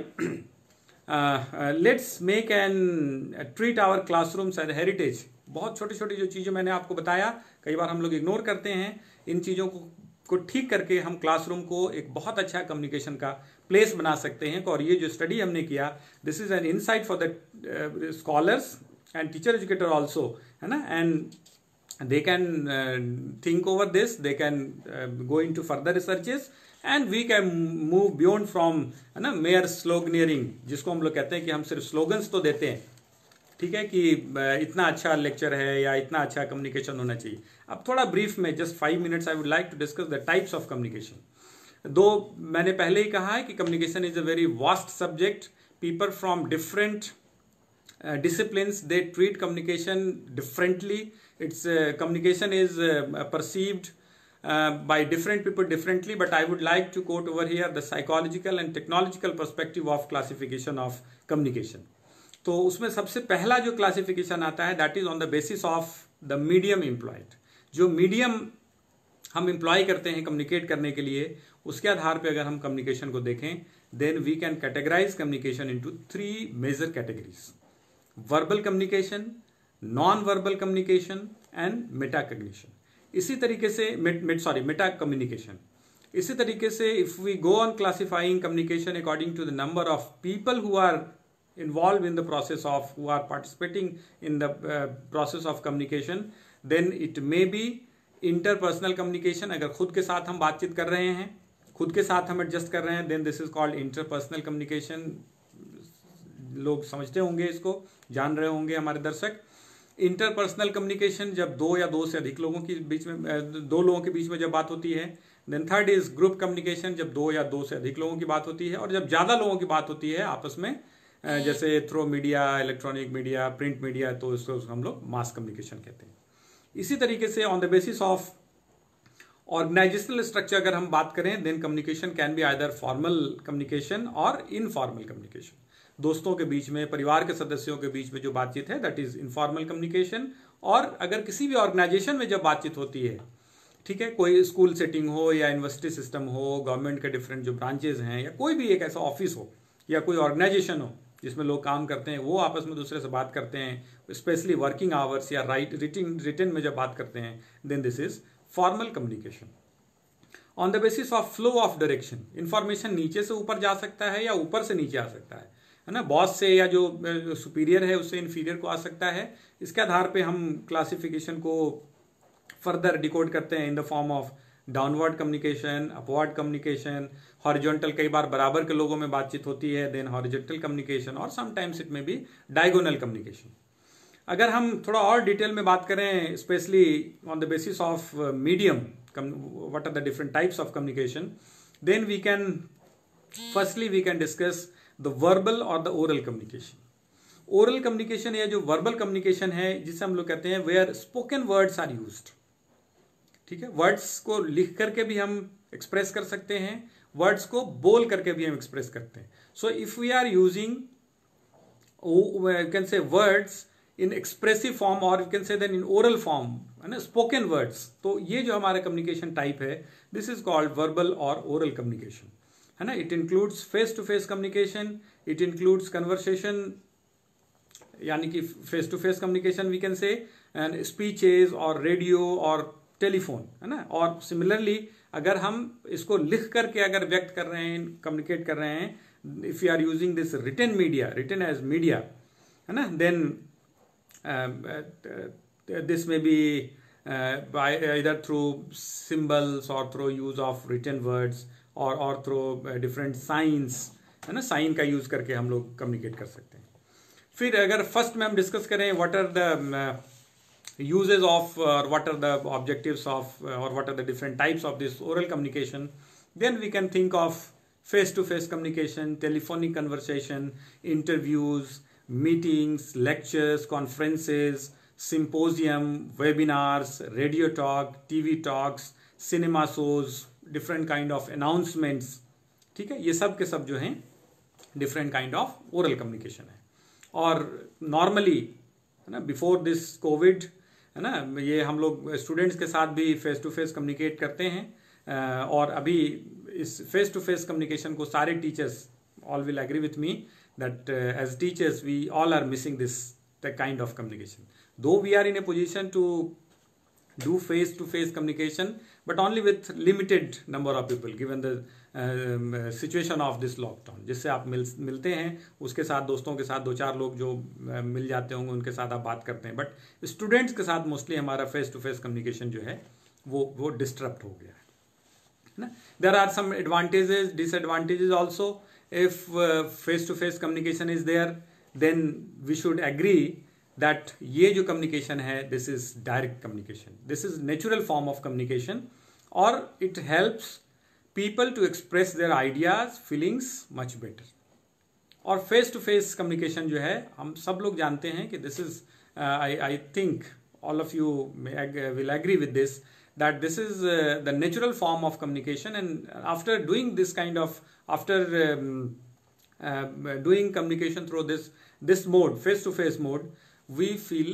let's make an treat our classrooms and heritage बहुत छोटी छोटी जो चीज़ें मैंने आपको बताया कई बार हम लोग इग्नोर करते हैं इन चीज़ों को को ठीक करके हम क्लासरूम को एक बहुत अच्छा कम्युनिकेशन का प्लेस बना सकते हैं और ये जो स्टडी हमने किया this is an insight for the scholars and teacher educator also है ना and they can uh, think over this they can uh, go into further researches and we can move beyond from है ना mayor स्लोगनियरिंग जिसको हम लोग कहते हैं कि हम सिर्फ स्लोगन्स तो देते हैं ठीक है कि uh, इतना अच्छा लेक्चर है या इतना अच्छा कम्युनिकेशन होना चाहिए अब थोड़ा ब्रीफ में just five minutes I would like to discuss the types of communication though मैंने पहले ही कहा है कि communication is a very vast subject people from different discipline they treat communication differently uh, its uh, communication is uh, perceived by different people differently but i would like to quote over here the psychological and technological perspective of classification of communication तो उसमें सबसे पहला जो classification आता है that is on the basis of the medium employed जो medium हम employ करते हैं कम्युनिकेट करने के लिए उसके आधार पे अगर हम कम्युनिकेशन को देखें then we can categorize communication into three major categories verbal communication non verbal communication and metacognition इसी तरीके से मिट सॉरी मेटा कम्युनिकेशन इसी तरीके से if we go on classifying communication according to the number of people who are involve in the process of who are participating in the process of communication then it may be interpersonal communication अगर खुद के साथ हम बातचीत कर रहे हैं खुद के साथ हम एडजस्ट कर रहे हैं then this is called interpersonal communication लोग समझते होंगे इसको जान रहे होंगे हमारे दर्शक इंटरपर्सनल कम्युनिकेशन जब दो या दो से अधिक लोगों के बीच में दो लोगों के बीच में जब बात होती है then third is group communication जब दो या दो से अधिक लोगों की बात होती है और जब ज़्यादा लोगों की बात होती है आपस में जैसे through media electronic media print media तो इसको हम लोग मास कम्युनिकेशन कहते हैं इसी तरीके से on the basis of organizational structure अगर हम बात करें then communication can be either formal communication और इनफॉर्मल कम्युनिकेशन दोस्तों के बीच में परिवार के सदस्यों के बीच में जो बातचीत है दैट इज इनफॉर्मल कम्युनिकेशन और अगर किसी भी ऑर्गेनाइजेशन में जब बातचीत होती है ठीक है कोई स्कूल सेटिंग हो या यूनिवर्सिटी सिस्टम हो गवर्नमेंट के डिफरेंट जो ब्रांचेज हैं या कोई भी एक ऐसा ऑफिस हो या कोई ऑर्गेनाइजेशन हो जिसमें लोग काम करते हैं वो आपस में दूसरे से बात करते हैं स्पेशली वर्किंग आवर्स या राइट रिटिंग रिटर्न में जब बात करते हैं then this is formal communication on the basis of flow of direction information नीचे से ऊपर जा सकता है या ऊपर से नीचे आ सकता है है ना बॉस से या जो सुपीरियर है उससे इन्फीरियर को आ सकता है इसके आधार पे हम क्लासिफिकेशन को फर्दर डिकोड करते हैं in the form of downward communication upward communication horizontal कई बार बराबर के लोगों में बातचीत होती है देन हॉरिजॉन्टल कम्युनिकेशन और समटाइम्स इट में भी डायगोनल कम्युनिकेशन अगर हम थोड़ा और डिटेल में बात करें specially on the basis of medium what are the different types of communication then we can firstly we can discuss the verbal और the oral communication oral communication या जो वर्बल कम्युनिकेशन है जिसे हम लोग कहते हैं where are spoken words are use ठीक है वर्ड्स को लिख करके भी हम एक्सप्रेस कर सकते हैं वर्ड्स को बोल करके भी हम एक्सप्रेस करते हैं so if we are using can say words in expressive form और you can say then in oral form है ना स्पोकन वर्ड्स तो ये जो हमारा कम्युनिकेशन टाइप है दिस इज कॉल्ड वर्बल और ओरल कम्युनिकेशन है ना it includes face to face communication it includes conversation यानी कि face to face communication we can say and speeches और रेडियो और टेलीफोन है ना और सिमिलरली अगर हम इसको लिख करके अगर व्यक्त कर रहे हैं कम्युनिकेट कर रहे हैं if you are using this written media written as media है ना then this may be by either through symbols और through use of written words और और थ्रो डिफरेंट साइंस है ना साइन का यूज करके हम लोग कम्युनिकेट कर सकते हैं फिर अगर फर्स्ट में हम डिस्कस करें what are the uses of और what are the objectives of और what are the different types of this oral communication then we can think of face to face communication telephonic conversation interviews meetings lectures conferences symposium webinars radio talk TV talks cinema shows different kind of announcements ठीक है ये सब के सब जो हैं different kind of oral communication है और नॉर्मली है ना बिफोर दिस कोविड है ना ये हम लोग स्टूडेंट्स के साथ भी फेस टू फेस कम्युनिकेट करते हैं और अभी इस फेस टू फेस कम्युनिकेशन को सारे teachers all will agree with me that as teachers we all are missing this the kind of communication though we are in a position to do face to face communication but only with limited number of people given the situation of this lockdown जिससे आप मिल मिलते हैं उसके साथ दोस्तों के साथ दो चार लोग जो मिल जाते होंगे उनके साथ आप बात करते हैं बट स्टूडेंट्स के साथ मोस्टली हमारा फेस टू फेस कम्युनिकेशन जो है वो वो डिस्टर्ब हो गया है ना there are some advantages disadvantages also if face to face communication is there then we should agree that ये जो कम्युनिकेशन है this is direct communication this is natural form of communication or it helps people to express their ideas feelings much better और face-to-face communication, जो है हम सब लोग जानते हैं कि uh, I is I I think all of you will that this is uh, the natural form of communication and after doing this kind of after um, uh, doing communication through this this mode face to face mode we feel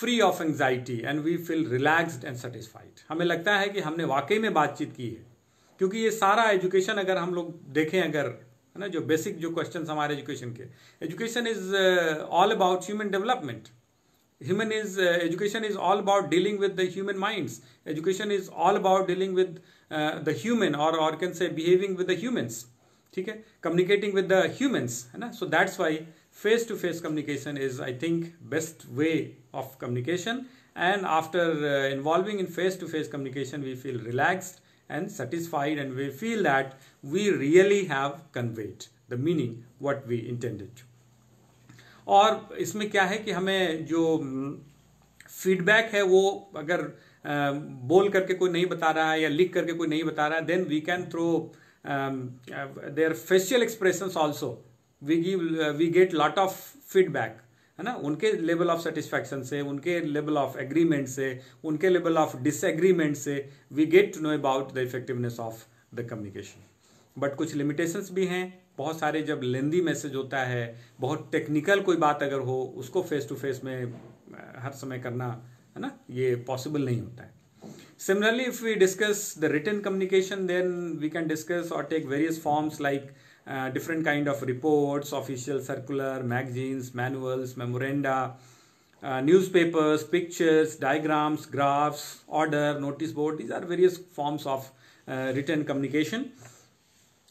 free of anxiety and we feel relaxed and satisfied हमें लगता है कि हमने वाकई में बातचीत की है क्योंकि ये सारा एजुकेशन अगर हम लोग देखें अगर है ना जो बेसिक जो क्वेश्चन हमारे एजुकेशन के education is all about human development human is education is all about dealing with the human minds education is all about dealing with the human और और can say behaving with the humans ठीक है communicating with the humans है ना so that's why face to face communication is I think best way of communication and after uh, involving in face-to-face communication we feel relaxed and satisfied and we feel that we really have conveyed the meaning what we intended और इसमें क्या है कि हमें जो feedback है वो अगर आ, बोल करके कोई नहीं बता रहा है या लिख करके कोई नहीं बता रहा है then we can through their facial expression also we give we get lot of feedback है ना उनके लेवल ऑफ सेटिस्फैक्शन से उनके लेवल ऑफ एग्रीमेंट से उनके लेवल ऑफ डिसएग्रीमेंट से we get to know about the effectiveness of the communication but कुछ limitations भी हैं बहुत सारे जब लेंदी मैसेज होता है बहुत टेक्निकल कोई बात अगर हो उसको फेस टू फेस में हर समय करना है ना ये पॉसिबल नहीं होता है similarly if we discuss the written communication then we can discuss और take various forms like Uh, different kind of reports, official circular, magazines, manuals, memoranda, uh, newspapers, pictures, diagrams, graphs, order, notice board. These are various forms of uh, written communication.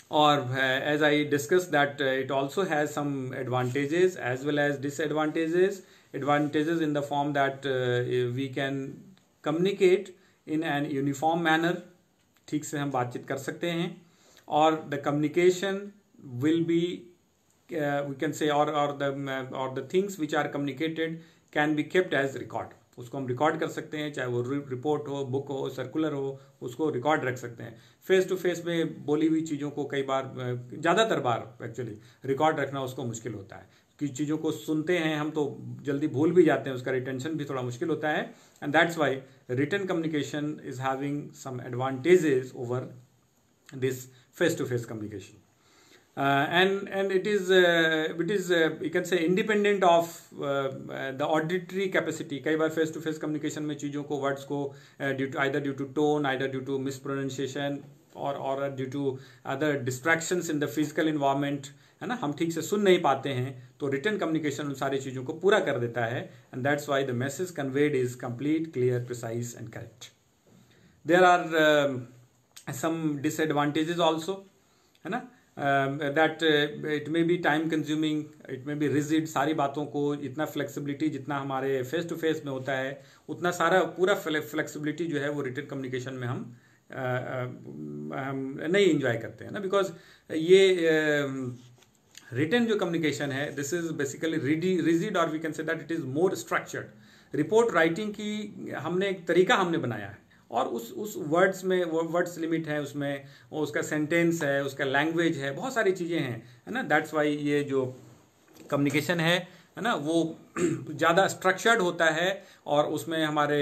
Or uh, as I discussed that uh, it also has some advantages as well as disadvantages. Advantages in the form that we can communicate in an uniform manner. ठीक से हम बातचीत कर सकते हैं और the communication. will be uh, we can say or or the uh, or the things which are communicated can be kept as record उसको हम रिकॉर्ड कर सकते हैं चाहे वो रिपोर्ट हो बुक हो सर्कुलर हो उसको रिकॉर्ड रख सकते हैं फेस टू फेस में बोली हुई चीज़ों को कई बार uh, ज़्यादातर बार एक्चुअली रिकॉर्ड रखना उसको मुश्किल होता है कि चीज़ों को सुनते हैं हम तो जल्दी भूल भी जाते हैं उसका रिटेंशन भी थोड़ा मुश्किल होता है and that's why written communication is having some advantages over this face to face communication Uh, and and it is uh, it is uh, you can say independent of the auditory capacity kai face to face communication mein cheezon ko words ko due to either due to tone either due to mispronunciation or or due to other distractions in the physical environment है ना हम ठीक से सुन नहीं पाते हैं तो return communication उन सारी चीजों को पूरा कर देता है and that's why the message conveyed is complete clear precise and correct there are some disadvantages also है ना that it may be time consuming it may be rigid सारी बातों को इतना फ्लेक्सिबिलिटी जितना हमारे फेस टू फेस में होता है उतना सारा पूरा फ्लेक्सिबिलिटी जो है वो रिटर्न कम्युनिकेशन में हम uh, uh, हम नहीं इंजॉय करते हैं ना बिकॉज ये रिटर्न um, जो कम्युनिकेशन है दिस इज बेसिकली रिजिड और we can say that it is more structured report writing की हमने एक तरीका हमने बनाया है और उस उस वर्ड्स में वो वर्ड्स लिमिट है उसमें उसका सेंटेंस है उसका लैंग्वेज है बहुत सारी चीज़ें हैं है ना दैट्स वाई ये जो कम्युनिकेशन है है ना वो ज़्यादा स्ट्रक्चर्ड होता है और उसमें हमारे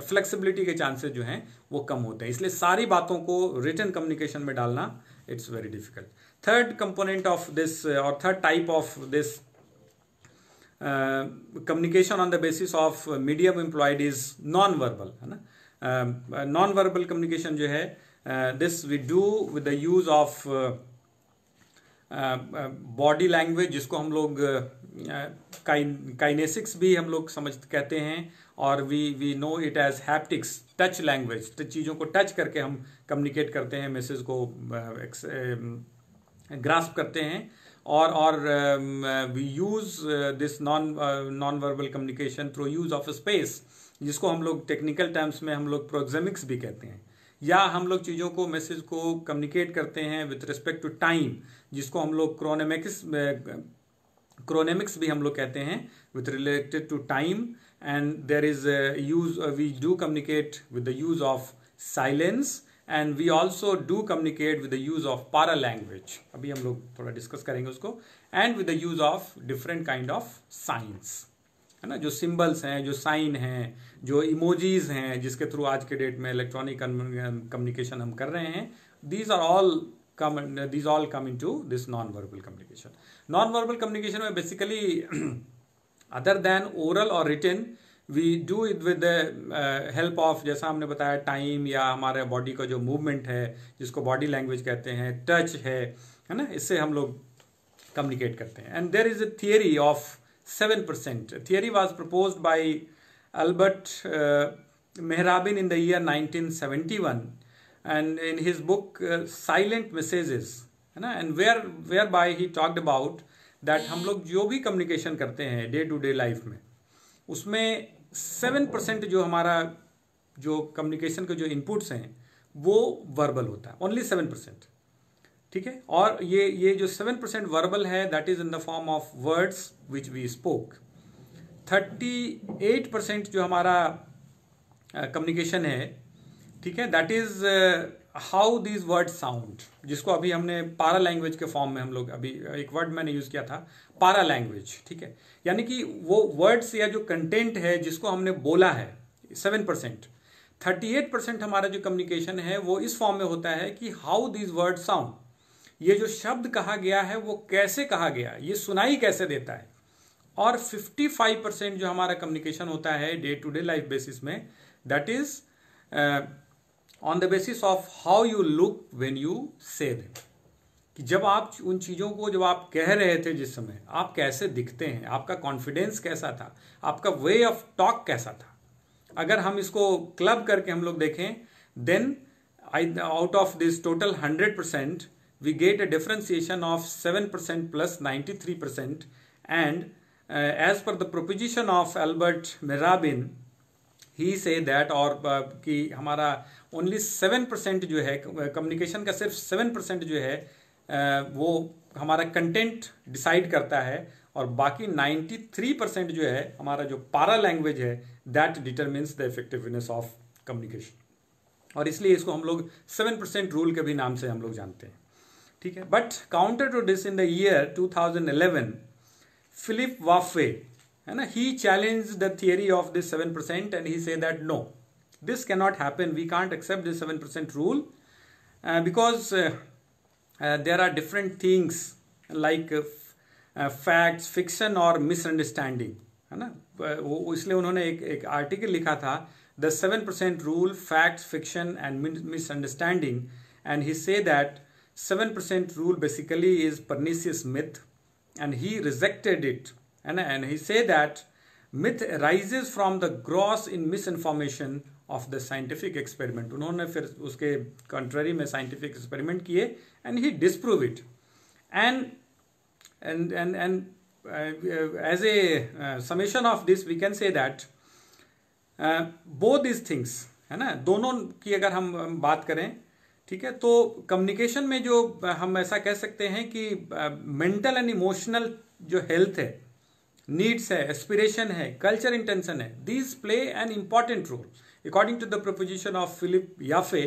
फ्लेक्सिबिलिटी हम्म, के चांसेस जो हैं वो कम होते हैं इसलिए सारी बातों को रिटर्न कम्युनिकेशन में डालना it's very difficult third component of this और third type of this communication on the basis of medium employed is non verbal है ना नॉन वर्बल कम्युनिकेशन जो है this we do with the use of body language जिसको हम लोग kinesics uh, uh, भी हम लोग समझ कहते हैं और we we know it as haptics touch language चीज़ों को टच करके हम कम्युनिकेट करते हैं मैसेज को ग्रास्प uh, um, करते हैं और और we use this non non verbal communication through use of space जिसको हम लोग टेक्निकल टर्म्स में हम लोग प्रोग्जेमिक्स भी कहते हैं या हम लोग चीज़ों को मैसेज को कम्युनिकेट करते हैं विथ रिस्पेक्ट टू टाइम जिसको हम लोग क्रोनेमिक्स क्रोनेमिक्स भी हम लोग कहते हैं with related to time and there is use we do communicate with the use of silence and we also do communicate with the use of paralanguage अभी हम लोग थोड़ा डिस्कस करेंगे उसको and with the use of different kind of science है ना जो symbols हैं जो साइन हैं जो इमोजीज हैं जिसके थ्रू आज के डेट में इलेक्ट्रॉनिक कम्युनिकेशन हम कर रहे हैं these are all come these all come into this non verbal communication non verbal communication में बेसिकली अदर देन ओरल और return we do it with help of जैसा हमने बताया टाइम या हमारे बॉडी का जो मूवमेंट है जिसको बॉडी लैंग्वेज कहते हैं टच है है ना इससे हम लोग कम्युनिकेट करते हैं and there is a theory of 7%. A theory was proposed by Albert uh, Mehrabian in the year nineteen seventy one, and in his book uh, Silent Messages है ना and where whereby he talked about that हम लोग जो भी communication करते हैं day to day life में उसमें सेवन परसेंट जो हमारा जो कम्युनिकेशन के जो इनपुट्स हैं वो वर्बल होता है ओनली सेवन परसेंट ठीक है और ये ये जो सेवन परसेंट वर्बल है that is in the form of words which we spoke thirty eight percent जो हमारा कम्युनिकेशन uh, है ठीक है that is how these word sound जिसको अभी हमने पारा लैंग्वेज के फॉर्म में हम लोग अभी uh, एक वर्ड मैंने यूज़ किया था पारा लैंग्वेज ठीक है यानी कि वो वर्ड्स या जो कंटेंट है जिसको हमने बोला है seven percent thirty eight percent हमारा जो कम्युनिकेशन है वो इस फॉर्म में होता है कि हाउ दीज वर्ड साउंड ये जो शब्द कहा गया है वो कैसे कहा गया ये सुनाई कैसे देता है और 55 परसेंट जो हमारा कम्युनिकेशन होता है day to day life basis में that is on the basis of how you look when you say कि जब आप उन चीज़ों को जब आप कह रहे थे जिस समय आप कैसे दिखते हैं आपका कॉन्फिडेंस कैसा था आपका वे ऑफ टॉक कैसा था अगर हम इसको क्लब करके हम लोग देखें then I out of this total hundred percent we get a differentiation of 7% plus 93% and uh, as per the proposition of Albert Mirabin he say that or कि हमारा ओनली सेवन परसेंट जो है communication का सिर्फ seven percent जो है वो हमारा कंटेंट डिसाइड करता है और बाकी 93% परसेंट जो है हमारा जो पारा लैंग्वेज है that determines the effectiveness of communication और इसलिए इसको हम लोग सेवन परसेंट रूल के भी नाम से हम लोग जानते हैं ठीक है but counter to this in the year 2011 Philip Yaffe है ना he challenge the theory of this seven percent and he say that no this can not happen we can't accept this seven percent rule because there are different things like facts fiction और misunderstanding है ना वो इसलिए उन्होंने एक एक article लिखा था the seven percent rule facts fiction and misunderstanding and he say that seven percent basically is basically myth and he rejected it है ना and he say that myth rises from the gross in misinformation of the scientific experiment उन्होंने फिर उसके contrary में scientific experiment किए and he disprove it and and and and as a summation of this we can say that both this things है ना दोनों की अगर हम बात करें ठीक है तो कम्युनिकेशन में जो हम ऐसा कह सकते हैं कि मेंटल एंड इमोशनल जो हेल्थ है नीड्स है एस्पिरेशन है कल्चर इंटेंशन है these play an important role according to the proposition of Philip Yaffe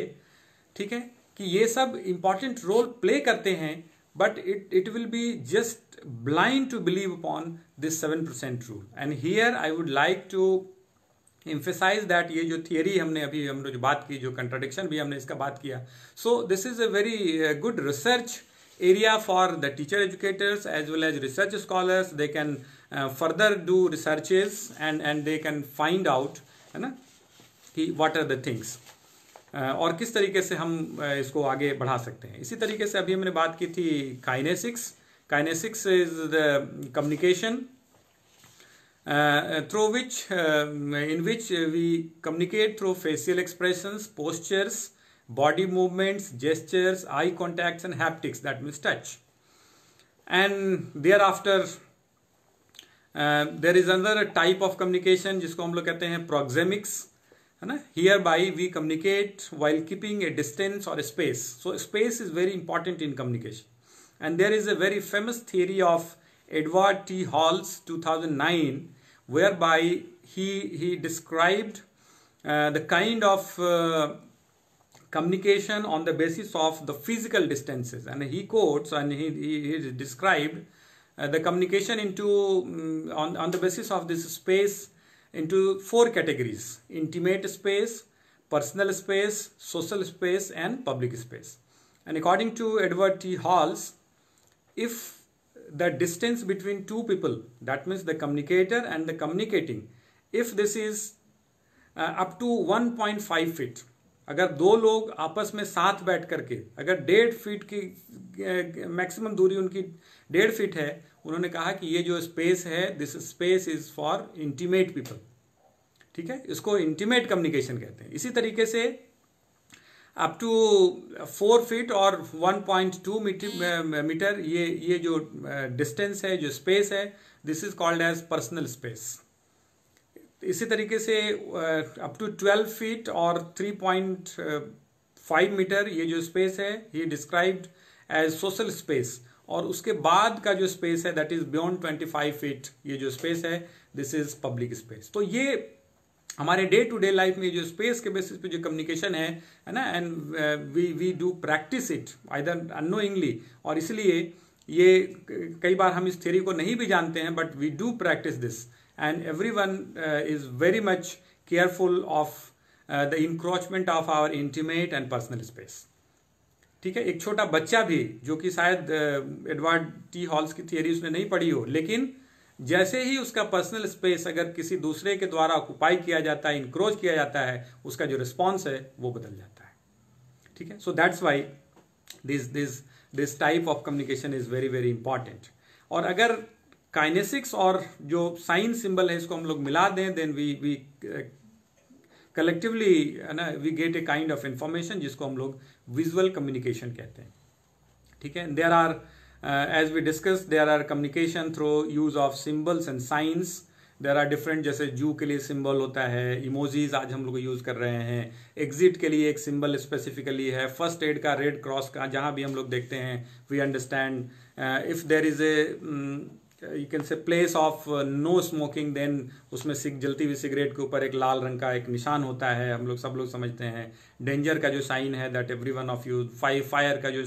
ठीक है कि ये सब इम्पॉर्टेंट रोल प्ले करते हैं but it it will be just blind to believe upon this seven percent rule and here I would like to emphasize that ये जो theory हमने अभी हमने जो बात की जो कंट्राडिक्शन भी हमने इसका बात किया so this is a very good research area for the teacher educators as well as research scholars they can further do research and and they can find out है ना कि वाट आर द थिंग्स और किस तरीके से हम uh, इसको आगे बढ़ा सकते हैं इसी तरीके से अभी हमने बात की थी kinesics kinesics is the communication Uh, uh, through which um, in which uh, we communicate through facial expressions postures body movements gestures eye contacts and haptics that means touch and thereafter there is another type of communication jisko hum log proxemics hai hereby we communicate while keeping a distance or a space so space is very important in communication and there is a very famous theory of edward t halls 2009 whereby he, he described uh, the kind of uh, communication on the basis of the physical distances and he quotes and he, he, he described uh, the communication into um, on, on the basis of this space into four categories intimate space personal space social space and public space and according to edward t halls if the distance between two people that means the communicator and the communicating if this is up to 1.5 feet अगर दो लोग आपस में साथ बैठ करके अगर डेढ़ फीट की मैक्सिमम दूरी उनकी डेढ़ फीट है उन्होंने कहा कि ये जो स्पेस है this space is for intimate people ठीक है इसको इंटीमेट कम्युनिकेशन कहते हैं इसी तरीके से अप टू फोर फीट और 1.2 मीटर मीटर ये ये जो डिस्टेंस uh, है जो स्पेस है this is called as personal space इसी तरीके से अप टू 12 फीट और 3.5 मीटर ये जो स्पेस है ये डिस्क्राइब्ड एज सोशल स्पेस और उसके बाद का जो स्पेस है दैट इज बियॉन्ड 25 फीट ये जो स्पेस है दिस इज पब्लिक स्पेस तो ये हमारे डे टू डे लाइफ में जो स्पेस के बेसिस पे जो कम्युनिकेशन है है ना and we we do practice it either unknowingly और इसलिए ये कई बार हम इस थ्योरी को नहीं भी जानते हैं but we do practice this and everyone is very much careful of the encroachment of our intimate and personal space ठीक है एक छोटा बच्चा भी जो कि शायद एडवर्ड टी हॉल्स की थियरी उसने नहीं पढ़ी हो लेकिन जैसे ही उसका पर्सनल स्पेस अगर किसी दूसरे के द्वारा ऑक्युपाई किया जाता है इंक्रोच किया जाता है उसका जो रिस्पॉन्स है वो बदल जाता है ठीक है so that's why this this this type of communication is very very important और अगर काइनेसिक्स और जो साइन सिंबल है इसको हम लोग मिला दें देन वी वी कलेक्टिवली ना we get a kind of information जिसको हम लोग विजुअल कम्युनिकेशन कहते हैं ठीक है there are Uh, as we discussed there are communication through use of symbols and signs there are different जैसे जू के लिए सिंबल होता है इमोजीज आज हम लोग यूज़ कर रहे हैं एग्जिट के लिए एक सिंबल स्पेसिफिकली है फर्स्ट एड का रेड क्रॉस का जहाँ भी हम लोग देखते हैं we understand if there is a you can say place of no smoking then उसमें सिग जलती हुई सिगरेट के ऊपर एक लाल रंग का एक निशान होता है हम लोग सब लोग समझते हैं डेंजर का जो साइन है that every one of you five fire का जो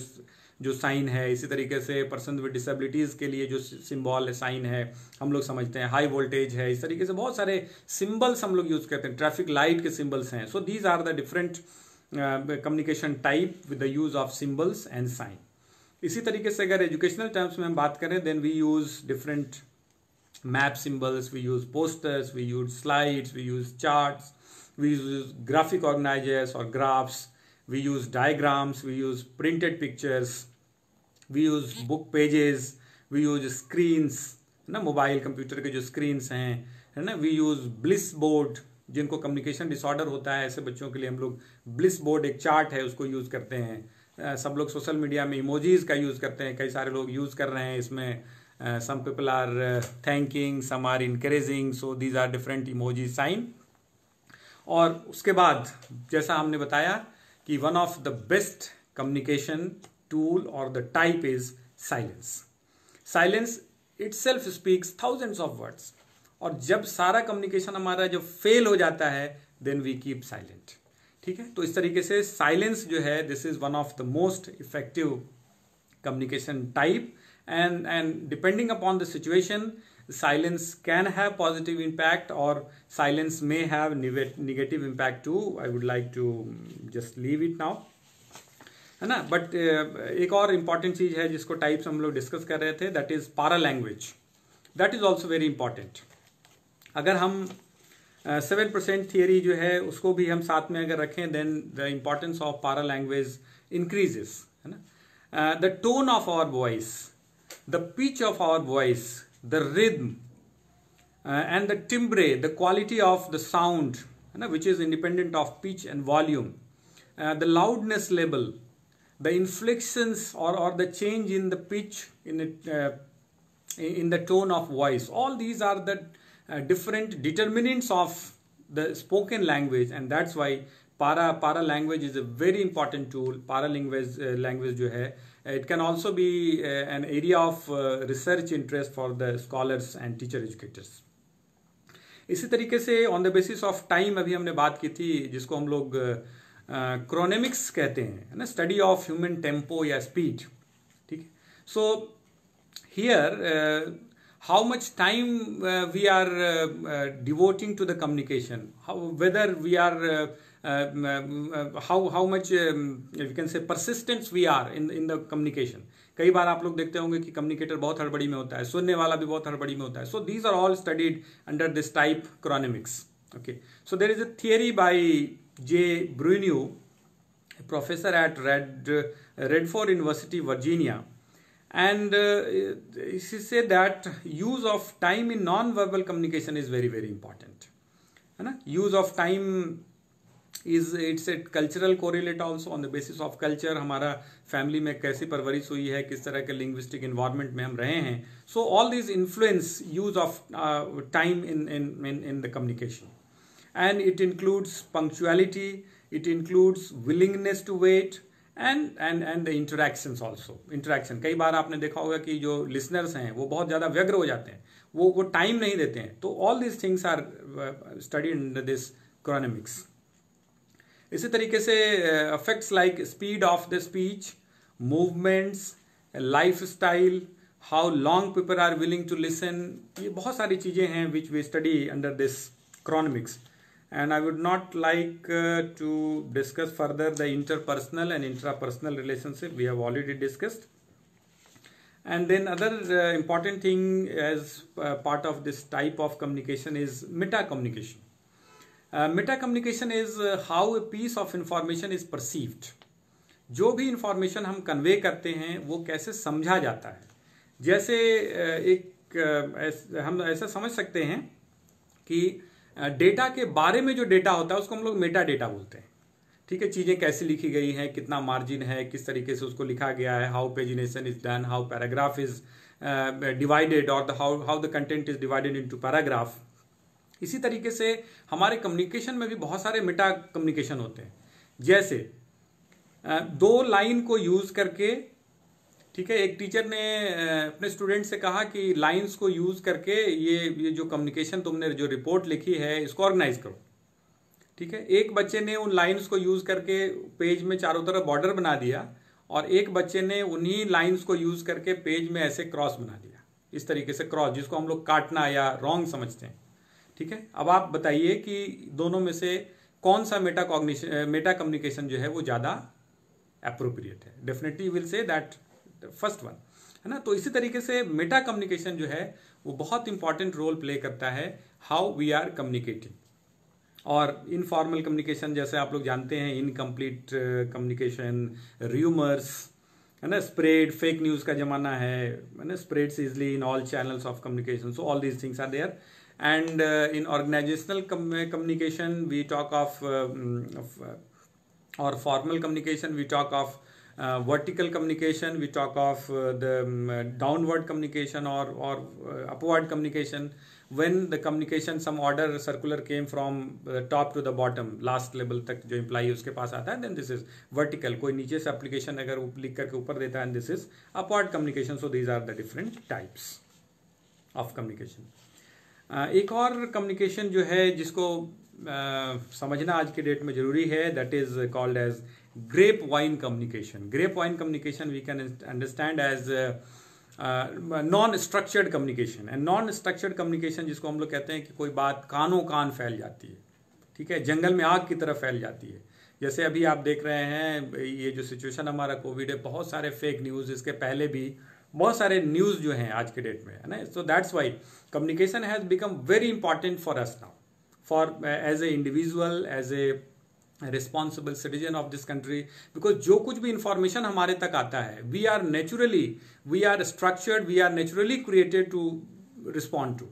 जो साइन है इसी तरीके से पर्सन विद डिसेबिलिटीज़ के लिए जो सिम्बॉल है साइन है हम लोग समझते हैं हाई वोल्टेज है इस तरीके से बहुत सारे सिम्बल्स हम लोग यूज़ करते हैं ट्रैफिक लाइट के सिम्बल्स हैं so these are the different communication type with the use of symbols and sign इसी तरीके से अगर एजुकेशनल टर्म्स में हम बात करें then we use different map symbols we use posters we use slides we use charts we use graphic organizers और graphs we use diagrams we use printed pictures we use book pages we use screens है ना mobile computer के जो screens हैं है ना we use bliss board जिनको communication disorder होता है ऐसे बच्चों के लिए हम लोग ब्लिस बोर्ड एक चार्ट है उसको यूज़ करते हैं सब लोग सोशल मीडिया में इमोजीज़ का यूज़ करते हैं कई सारे लोग यूज़ कर रहे हैं इसमें some people are thanking some are encouraging so these are different emoji sign और उसके बाद जैसा हमने बताया कि one of the best communication tool और the type is silence silence itself speaks thousands of words और जब सारा कम्युनिकेशन हमारा जब फेल हो जाता है देन वी कीप साइलेंट ठीक है तो इस तरीके से साइलेंस जो है this is one of the most effective communication type and and depending upon the situation silence can have positive impact और silence may have negative impact too I would like to just leave it now है ना but uh, एक और important चीज़ है जिसको types हम लोग discuss कर रहे थे that is paralanguage that is also very important अगर हम सेवन परसेंट थियरी जो है उसको भी हम साथ में अगर रखें then the importance of paralanguage increases है ना the tone of our voice the pitch of our voice the rhythm uh, and the timbre, the quality of the sound, you know, which is independent of pitch and volume, uh, the loudness level, the inflections or, or the change in the pitch, in, it, uh, in the tone of voice. All these are the uh, different determinants of the spoken language and that's why para para language is a very important tool para language uh, language jo hai it can also be uh, an area of uh, research interest for the scholars and teacher educators. इसी तरीके से on the basis of time अभी हमने बात की थी जिसको हम लोग क्रोनेमिक्स uh, कहते हैं ना स्टडी ऑफ ह्यूमन टेम्पो या स्पीड ठीक है so here how much time uh, we are uh, uh, devoting to the communication whether we are uh, um, um, uh, how how much you can say persistence we are in in the communication. कई बार आप लोग देखते होंगे कि communicator बहुत हड़बड़ी में होता है सुनने वाला भी बहुत हड़बड़ी में होता है so these are all studied under this type chronemics okay so there is a theory by j bruneau a professor at red redford university virginia and she uh, said that use of time in nonverbal communication is very very important है ना use of time is it's a cultural correlate also on the basis of culture हमारा family में कैसी परवरिश हुई है किस तरह के लिंग्विस्टिक इन्वायरमेंट में हम रहे हैं so all this influence use of time in in in the communication and it includes punctuality it includes willingness to wait and and and the interaction also interaction कई बार आपने देखा होगा कि जो लिसनर्स हैं वो बहुत ज़्यादा व्यग्र हो जाते हैं वो वो टाइम नहीं देते हैं तो all this things are study in this chronemics इसी तरीके से affects like speed of the speech movements lifestyle how long people are willing to listen ये बहुत सारी चीज़ें हैं which we study under this chronemics and I would not like to discuss further the interpersonal and intrapersonal relationship we have already discussed and then other important thing as part of this type of communication is metacommunication metacommunication is how a piece of information is perceived जो भी information हम convey करते हैं वो कैसे समझा जाता है जैसे uh, एक uh, हम ऐसा समझ सकते हैं कि डेटा uh, के बारे में जो डेटा होता है उसको हम लोग मेटा डेटा बोलते हैं ठीक है चीज़ें कैसे लिखी गई हैं कितना मार्जिन है किस तरीके से उसको लिखा गया है how pagination is done how paragraph is divided और the how how the content is divided into paragraph इसी तरीके से हमारे कम्युनिकेशन में भी बहुत सारे मिटा कम्युनिकेशन होते हैं जैसे दो लाइन को यूज़ करके ठीक है एक टीचर ने अपने स्टूडेंट से कहा कि लाइंस को यूज़ करके ये ये जो कम्युनिकेशन तुमने जो रिपोर्ट लिखी है इसको ऑर्गेनाइज करो ठीक है एक बच्चे ने उन लाइंस को यूज़ करके पेज में चारों तरफ बॉर्डर बना दिया और एक बच्चे ने उन्हीं लाइंस को यूज़ करके पेज में ऐसे क्रॉस बना दिया इस तरीके से क्रॉस जिसको हम लोग काटना या रॉन्ग समझते हैं ठीक है अब आप बताइए कि दोनों में से कौन सा मेटा कॉग्निशन मेटा कम्युनिकेशन जो है वो ज़्यादा अप्रोप्रिएट है definitely will say that first one है ना तो इसी तरीके से मेटा कम्युनिकेशन जो है वो बहुत इंपॉर्टेंट रोल प्ले करता है हाउ वी आर कम्युनिकेटिंग और इनफॉर्मल कम्युनिकेशन जैसे आप लोग जानते हैं इनकम्प्लीट कम्युनिकेशन र्यूमर्स है ना स्प्रेड फेक न्यूज़ का ज़माना है ना spreads easily in all channels of communication so all these things are there and in organizational com- communication we talk of, of or formal communication we talk of uh, vertical communication we talk of uh, the um, downward communication or or uh, upward communication when the communication some order circular came from the top to the bottom last level तक जो employee उसके पास आता है then this is vertical कोई नीचे से application अगर लिख करके ऊपर देता है this is upward communication so these are the different types of communication एक और कम्युनिकेशन जो है जिसको समझना आज के डेट में जरूरी है that is called as grep wine communication grep wine communication we can understand as non structured communication and non structured communication जिसको हम लोग कहते हैं कि कोई बात कानों कान फैल जाती है ठीक है जंगल में आग की तरह फैल जाती है जैसे अभी आप देख रहे हैं ये जो सिचुएशन हमारा कोविड है बहुत सारे फेक न्यूज़ इसके पहले भी बहुत सारे न्यूज़ जो हैं आज के डेट में है ना so that's why communication has become very important for us now for as a individual as a responsible citizen of this country because जो कुछ भी इंफॉर्मेशन हमारे तक आता है we are naturally we are structured we are naturally created to respond to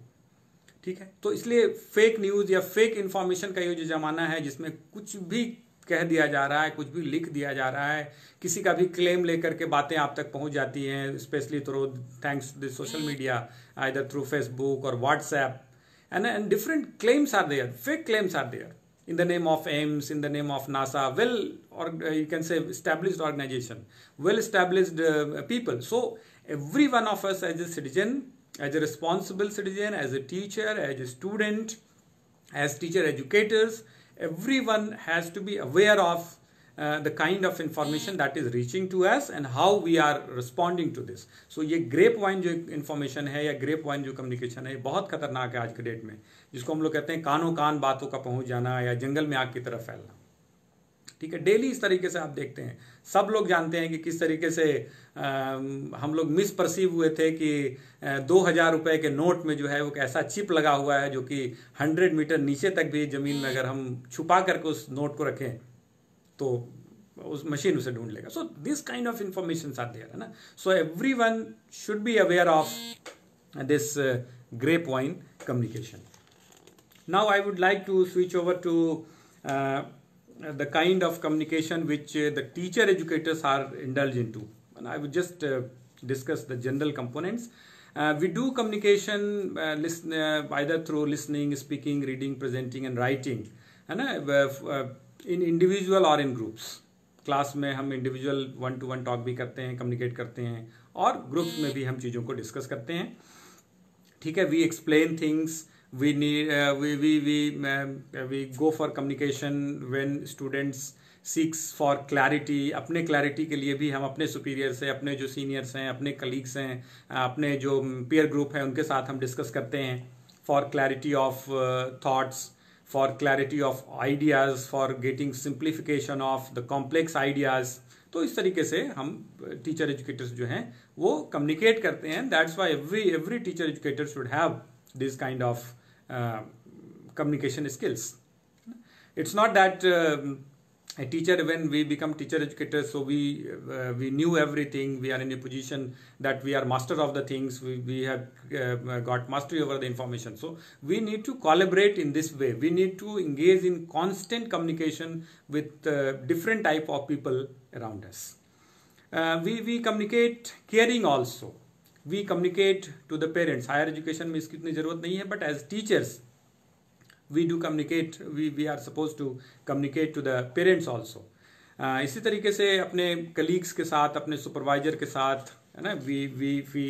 ठीक है तो इसलिए फेक न्यूज़ या फेक इंफॉर्मेशन का ये जो जमाना है जिसमें कुछ भी कह दिया जा रहा है कुछ भी लिख दिया जा रहा है किसी का भी क्लेम लेकर के बातें आप तक पहुंच जाती हैं specially through thanks to social media either through Facebook और WhatsApp and and different claims are there fake claims are there in the name of AIIMS in the name of NASA well और you can say establish organization well established people so every one of us as a citizen as a responsible citizen as a teacher as a student as teacher educators everyone has to be aware of uh, the kind of information that is reaching to us and how we are responding to this. So ये grape vine जो information है या grep vine जो communication है ये बहुत खतरनाक है आज के डेट में जिसको हम लोग कहते हैं कानों कान बातों का पहुंच जाना या जंगल में आग की तरफ फैलना ठीक है डेली इस तरीके से आप देखते हैं सब लोग जानते हैं कि किस तरीके से आ, हम लोग मिस परसीव हुए थे कि दो हज़ार रुपये के नोट में जो है वो ऐसा चिप लगा हुआ है जो कि हंड्रेड मीटर नीचे तक भी ज़मीन में अगर हम छुपा करके उस नोट को रखें तो उस मशीन उसे ढूंढ लेगा so this kind of information are there है ना so every one should be aware of this grape wine communication now I would like to switch over to the kind of communication which uh, the teacher educators are indulged into. And I would just uh, discuss the general components. Uh, we do communication uh, listen, uh, either through listening, speaking, reading, presenting, and writing. And uh, uh, in individual or in groups. Class में हम individual one to one talk भी करते हैं communicate करते हैं और groups में भी हम चीज़ों को डिस्कस करते हैं ठीक है we explain things we need uh, we we we, uh, we go for communication when students seeks for clarity अपने clarity के लिए भी हम अपने superiors हैं अपने जो seniors हैं अपने colleagues हैं अपने जो peer group हैं उनके साथ हम discuss करते हैं for clarity of uh, thoughts for clarity of ideas for getting simplification of the complex ideas तो इस तरीके से हम टीचर एजुकेटर्स जो हैं वो कम्युनिकेट करते हैं that's why every every teacher educator should have this kind of Uh, communication skills. It's not that um, a teacher when we become teacher educators so we uh, we knew everything we are in a position that we are master of the things we, we have uh, got mastery over the information so we need to collaborate in this way we need to engage in constant communication with uh, different type of people around us uh, we we communicate caring also we communicate to the parents higher education में इसकी इतनी ज़रूरत नहीं है but as teachers we do communicate we we are suppose to communicate to the parents also इसी तरीके से अपने कलीग्स के साथ अपने सुपरवाइजर के साथ है ना we we we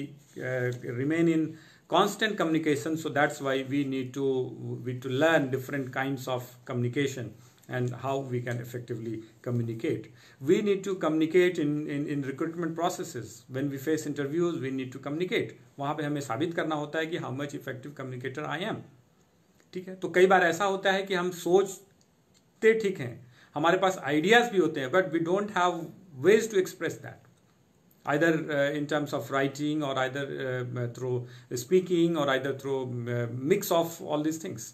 remain in constant communication so that's why we need to we to learn different kind of communication and how we can effectively communicate. We need to communicate in, in, in recruitment processes. When we face interviews, we need to communicate. वहाँ पे हमें साबित करना होता है कि how much effective communicator I am. ठीक है तो कई बार ऐसा होता है कि हम सोचते ठीक हैं हमारे पास आइडियाज़ भी होते हैं but we don't have ways to express that either uh, in terms of writing or either uh, through speaking or either through uh, mix of all these things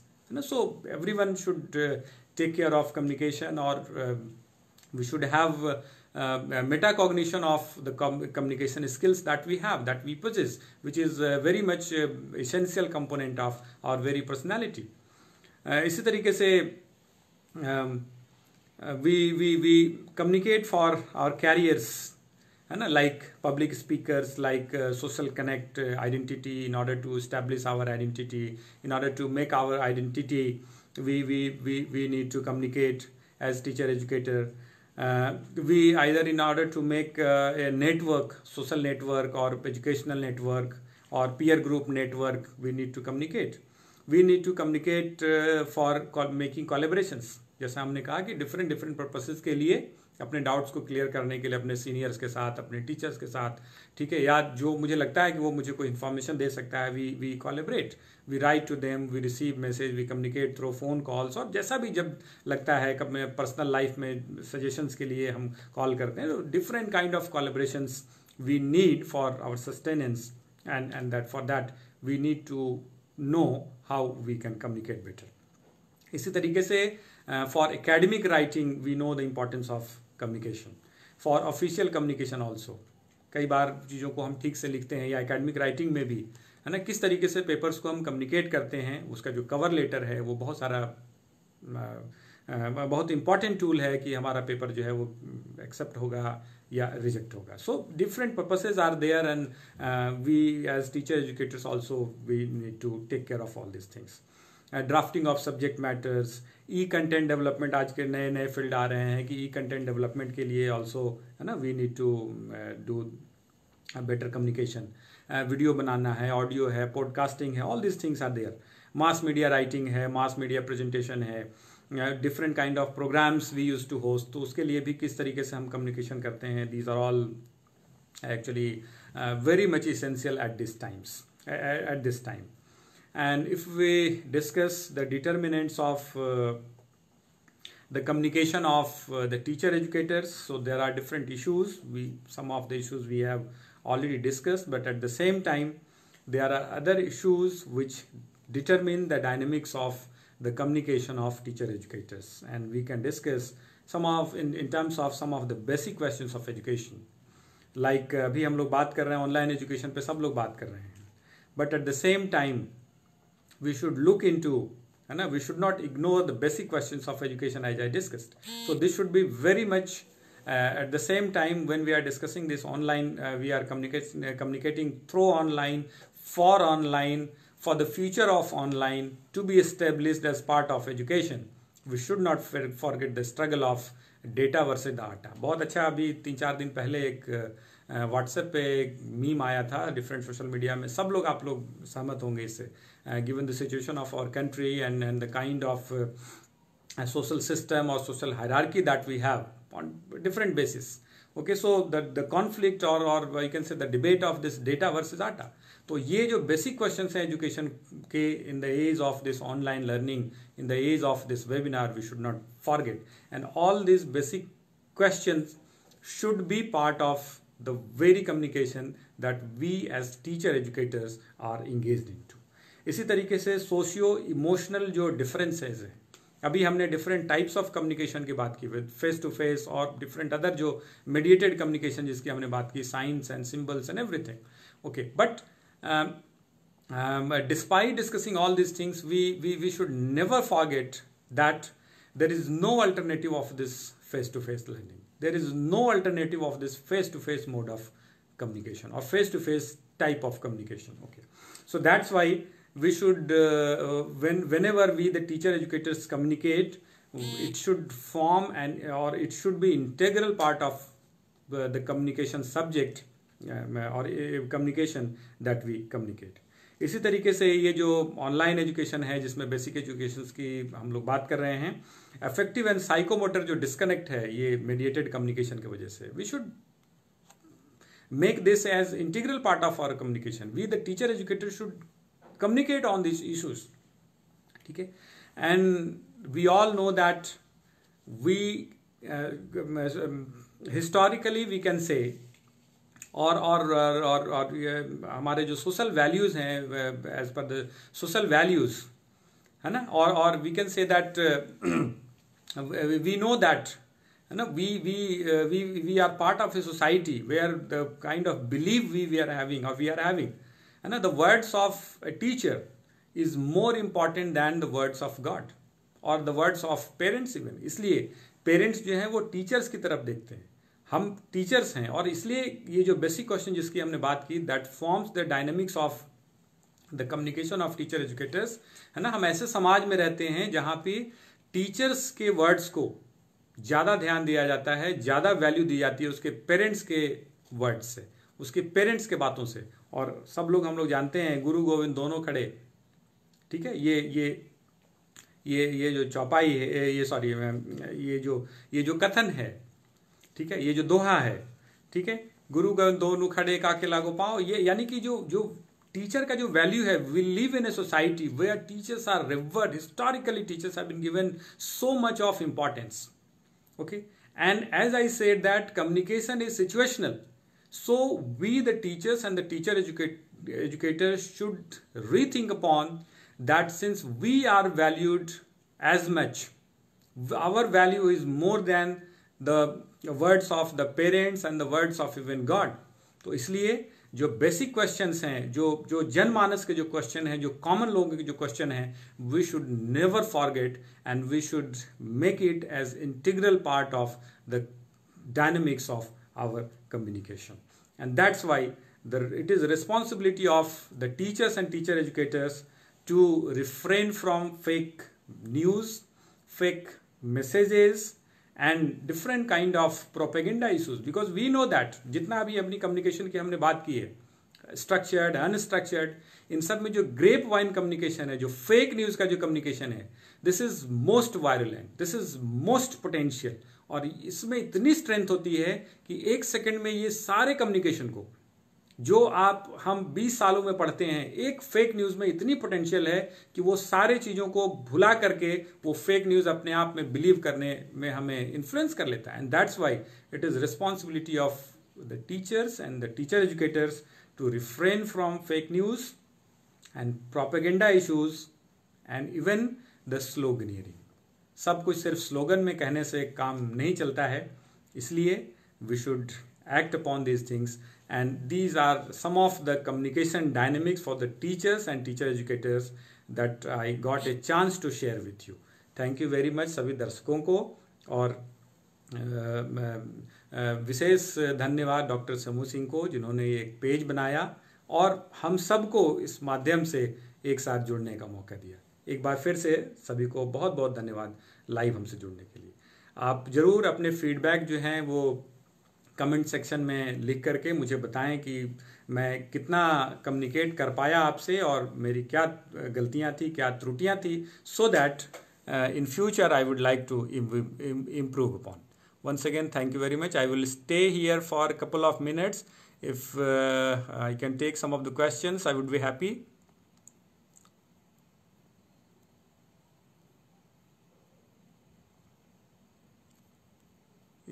so everyone should take care of communication or uh, we should have uh, uh, metacognition of the communication skills that we have that we possess which is uh, very much uh, essential component of our very personality uh, um, uh, we, we, we communicate for our careers you like public speakers like uh, social connect identity in order to establish our identity in order to make our identity we, we, we, we need to communicate as teacher educator. Uh, we either in order to make uh, a network, social network or educational network or peer group network, we need to communicate. We need to communicate uh, for making collaborations. जैसा हमने कहा कि different different purposes के लिए अपने doubts को clear करने के लिए अपने सीनियर्स के साथ अपने टीचर्स के साथ ठीक है या जो मुझे लगता है कि वो मुझे कोई इन्फॉर्मेशन दे सकता है we we collaborate we write to them we receive message we communicate through phone calls और जैसा भी जब लगता है कब मैं पर्सनल लाइफ में सजेशंस के लिए हम कॉल करते हैं तो different kind of collaborations we need for our sustenance and and that for that we need to know how we can communicate better इसी तरीके से for academic writing we know the importance of communication for official communication also कई बार चीज़ों को हम ठीक से लिखते हैं या एकेडमिक राइटिंग में भी है ना किस तरीके से पेपर्स को हम कम्युनिकेट करते हैं उसका जो कवर लेटर है वो बहुत सारा बहुत इंपॉर्टेंट टूल है कि हमारा पेपर जो है वो एक्सेप्ट होगा या रिजेक्ट होगा so different purposes are there and we as teacher educators also we need to take care of all this things drafting of subject matters e content development आज के नए नए फील्ड आ रहे हैं कि ई कंटेंट डेवलपमेंट के लिए ऑल्सो है ना we need to do better communication video बनाना है ऑडियो है पॉडकास्टिंग है all this things are there mass media writing है मास मीडिया प्रेजेंटेशन है different kind of programs we use to host तो उसके लिए भी किस तरीके से हम कम्युनिकेशन करते हैं these are all actually very much essential at this times at this time and if we discuss the determinants of uh, the communication of uh, the teacher educators so there are different issues we some of the issues we have already discussed but at the same time there are other issues which determine the dynamics of the communication of teacher educators and we can discuss some of in, in terms of some of the basic questions of education like uh, अभी हम लोग बात कर रहे हैं online education पे सब लोग बात कर रहे हैं but at the same time we should look into and uh, we should not ignore the basic questions of education as I discussed. So this should be very much uh, at the same time when we are discussing this online, uh, we are communicating, uh, communicating through online, for online, for the future of online to be established as part of education. We should not forget the struggle of data versus data. बहुत अच्छा अभी तीन चार दिन पहले एक uh, uh, WhatsApp पे meme आया था डिफरेंट सोशल मीडिया में सब लोग आप लोग सहमत होंगे uh, given the situation of our country and, and the kind of uh, social system or social hierarchy that we have on different basis. Okay, so the, the conflict or or you can say the debate of this data versus data. So these basic questions in education in the age of this online learning, in the age of this webinar, we should not forget. And all these basic questions should be part of the very communication that we as teacher educators are engaged in. इसी तरीके से socio emotional जो differences है अभी हमने different types of communication की बात की विद फेस टू फेस और डिफरेंट अदर जो मीडिएटेड कम्युनिकेशन जिसकी हमने बात की signs and symbols and everything okay but despite discussing all this things we we we should never forget that there is no alternative of this face to face learning there is no alternative of this face to face mode of communication और face to face type of communication okay so that's Y we should uh, when whenever we the teacher educators communicate it should form and or it should be integral part of uh, the communication subject uh, or uh, communication that we communicate इसी तरीके से ये जो online education है जिसमें basic education की हम लोग बात कर रहे हैं अफेक्टिव एंड साइकोमोटर जो डिस्कनेक्ट है ये मेडिएटेड कम्युनिकेशन की वजह से we should make this as integral part of our communication we the teacher educator should communicate on these issues ठीक है and we all know that we historically we can say और और और और ये हमारे जो सोशल वैल्यूज़ हैं as per the social values है ना और और we can say that we know that है ना we we we we are part of a society we are the kind of believe we we are having और we are having है ना the words of a teacher is more important than the words of God और the words of parents even इसलिए parents जो हैं वो teachers की तरफ देखते हैं हम टीचर्स हैं और इसलिए ये जो बेसिक क्वेश्चन जिसकी हमने बात की that forms the dynamics of the communication of teacher educators है ना हम ऐसे समाज में रहते हैं जहाँ पे टीचर्स के वर्ड्स को ज़्यादा ध्यान दिया जाता है ज़्यादा वैल्यू दी जाती है उसके पेरेंट्स के वर्ड्स से उसके पेरेंट्स के बातों से और सब लोग हम लोग जानते हैं गुरु गोविंद दोनों खड़े ठीक है ये ये ये ये जो चौपाई है ये सॉरी ये जो ये जो कथन है ठीक है ये जो दोहा है ठीक है गुरु गोविंद दोनों खड़े काके लागो पाओ ये यानी कि जो जो टीचर का जो वैल्यू है we live in a society we are teachers are revered historically teachers have been given so much of importance okay and as I said that communication is situational so we the teachers and the teacher educate, educators should rethink upon that since we are valued as much our value is more than the words of the parents and the words of even God तो इसलिए जो basic questions हैं जो जो जनमानस के जो question हैं जो कॉमन लोगों के जो क्वेश्चन हैं we should never forget and we should make it as integral part of the dynamics of our communication and that's why the, it is responsibility of the teachers and teacher educators to refrain from fake news fake messages and different kind of propaganda issues because we know that jitna abhi apni communication ki humne baat ki structured unstructured in sab mein jo grapevine communication hai jo fake news ka jo communication hai this is most virulent this is most potential और इसमें इतनी strength होती है कि एक second में ये सारे कम्युनिकेशन को जो आप हम 20 सालों में पढ़ते हैं एक फेक न्यूज़ में इतनी पोटेंशियल है कि वो सारे चीज़ों को भुला करके वो फेक न्यूज़ अपने आप में बिलीव करने में हमें इन्फ्लुएंस कर लेता है and that's why it is responsibility of the teachers and the teacher educators to refrain from fake news and propaganda issues and even the sloganeering सब कुछ सिर्फ स्लोगन में कहने से काम नहीं चलता है इसलिए we should act upon these things and these are some of the communication dynamics for the teachers and teacher educators that I got a chance to share with you thank you very much सभी दर्शकों को और विशेष धन्यवाद doctor समू Singh को जिन्होंने एक page बनाया और हम सबको इस माध्यम से एक साथ जुड़ने का मौका दिया एक बार फिर से सभी को बहुत बहुत धन्यवाद लाइव हमसे जुड़ने के लिए आप ज़रूर अपने फीडबैक जो हैं वो कमेंट सेक्शन में लिख करके मुझे बताएं कि मैं कितना कम्युनिकेट कर पाया आपसे और मेरी क्या गलतियां थी क्या त्रुटियां थी so that in future I would like to improve upon once again thank you very much I will stay here for couple of minutes if I can take some of the of I would be happy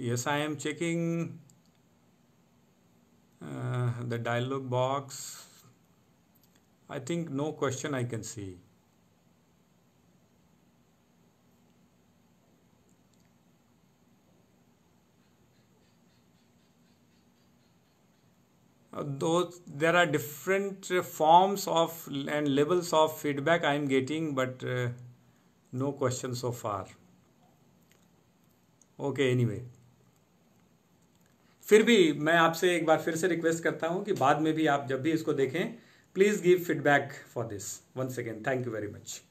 yes I am checking uh, the dialog box I think no question I can see uh, though there are different forms of and levels of feedback I am getting but uh, no question so far okay anyway फिर भी मैं आपसे एक बार फिर से request करता हूँ कि बाद में भी आप जब भी इसको देखें please give feedback for this once again thank you very much